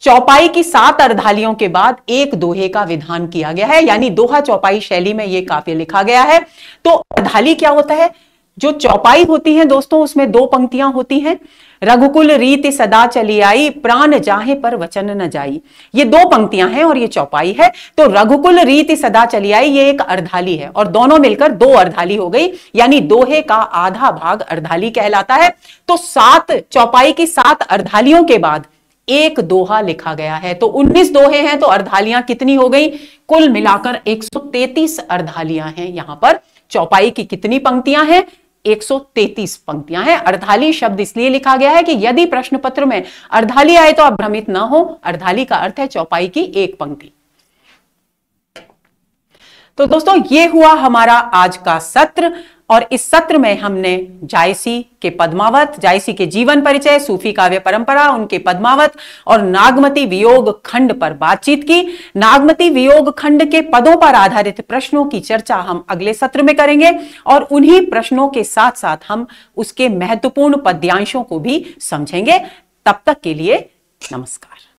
चौपाई की सात अर्धालियों के बाद एक दोहे का विधान किया गया है यानी दोहा चौपाई शैली में यह काव्य लिखा गया है तो अर्धाली क्या होता है जो चौपाई होती है दोस्तों उसमें दो पंक्तियां होती हैं रघुकुल रीति सदा चली आई प्राण जाहे पर वचन न जाई ये दो पंक्तियां हैं और ये चौपाई है तो रघुकुल रीति सदा चली आई ये एक अर्धाली है और दोनों मिलकर दो अर्धाली हो गई यानी दोहे का आधा भाग अर्धाली कहलाता है तो सात चौपाई की सात अर्धालियों के बाद एक दोहा लिखा गया है तो 19 दोहे हैं तो अर्धालियां कितनी हो गई कुल मिलाकर 133 अर्धालियां हैं यहां पर चौपाई की कितनी पंक्तियां हैं 133 पंक्तियां हैं अर्धाली शब्द इसलिए लिखा गया है कि यदि प्रश्न पत्र में अर्धाली आए तो आप भ्रमित ना हो अर्धाली का अर्थ है चौपाई की एक पंक्ति तो दोस्तों ये हुआ हमारा आज का सत्र और इस सत्र में हमने जायसी के पद्मावत जायसी के जीवन परिचय सूफी काव्य परंपरा उनके पद्मावत और नागमती वियोग खंड पर बातचीत की नागमती वियोग खंड के पदों पर आधारित प्रश्नों की चर्चा हम अगले सत्र में करेंगे और उन्हीं प्रश्नों के साथ साथ हम उसके महत्वपूर्ण पद्यांशों को भी समझेंगे तब तक के लिए नमस्कार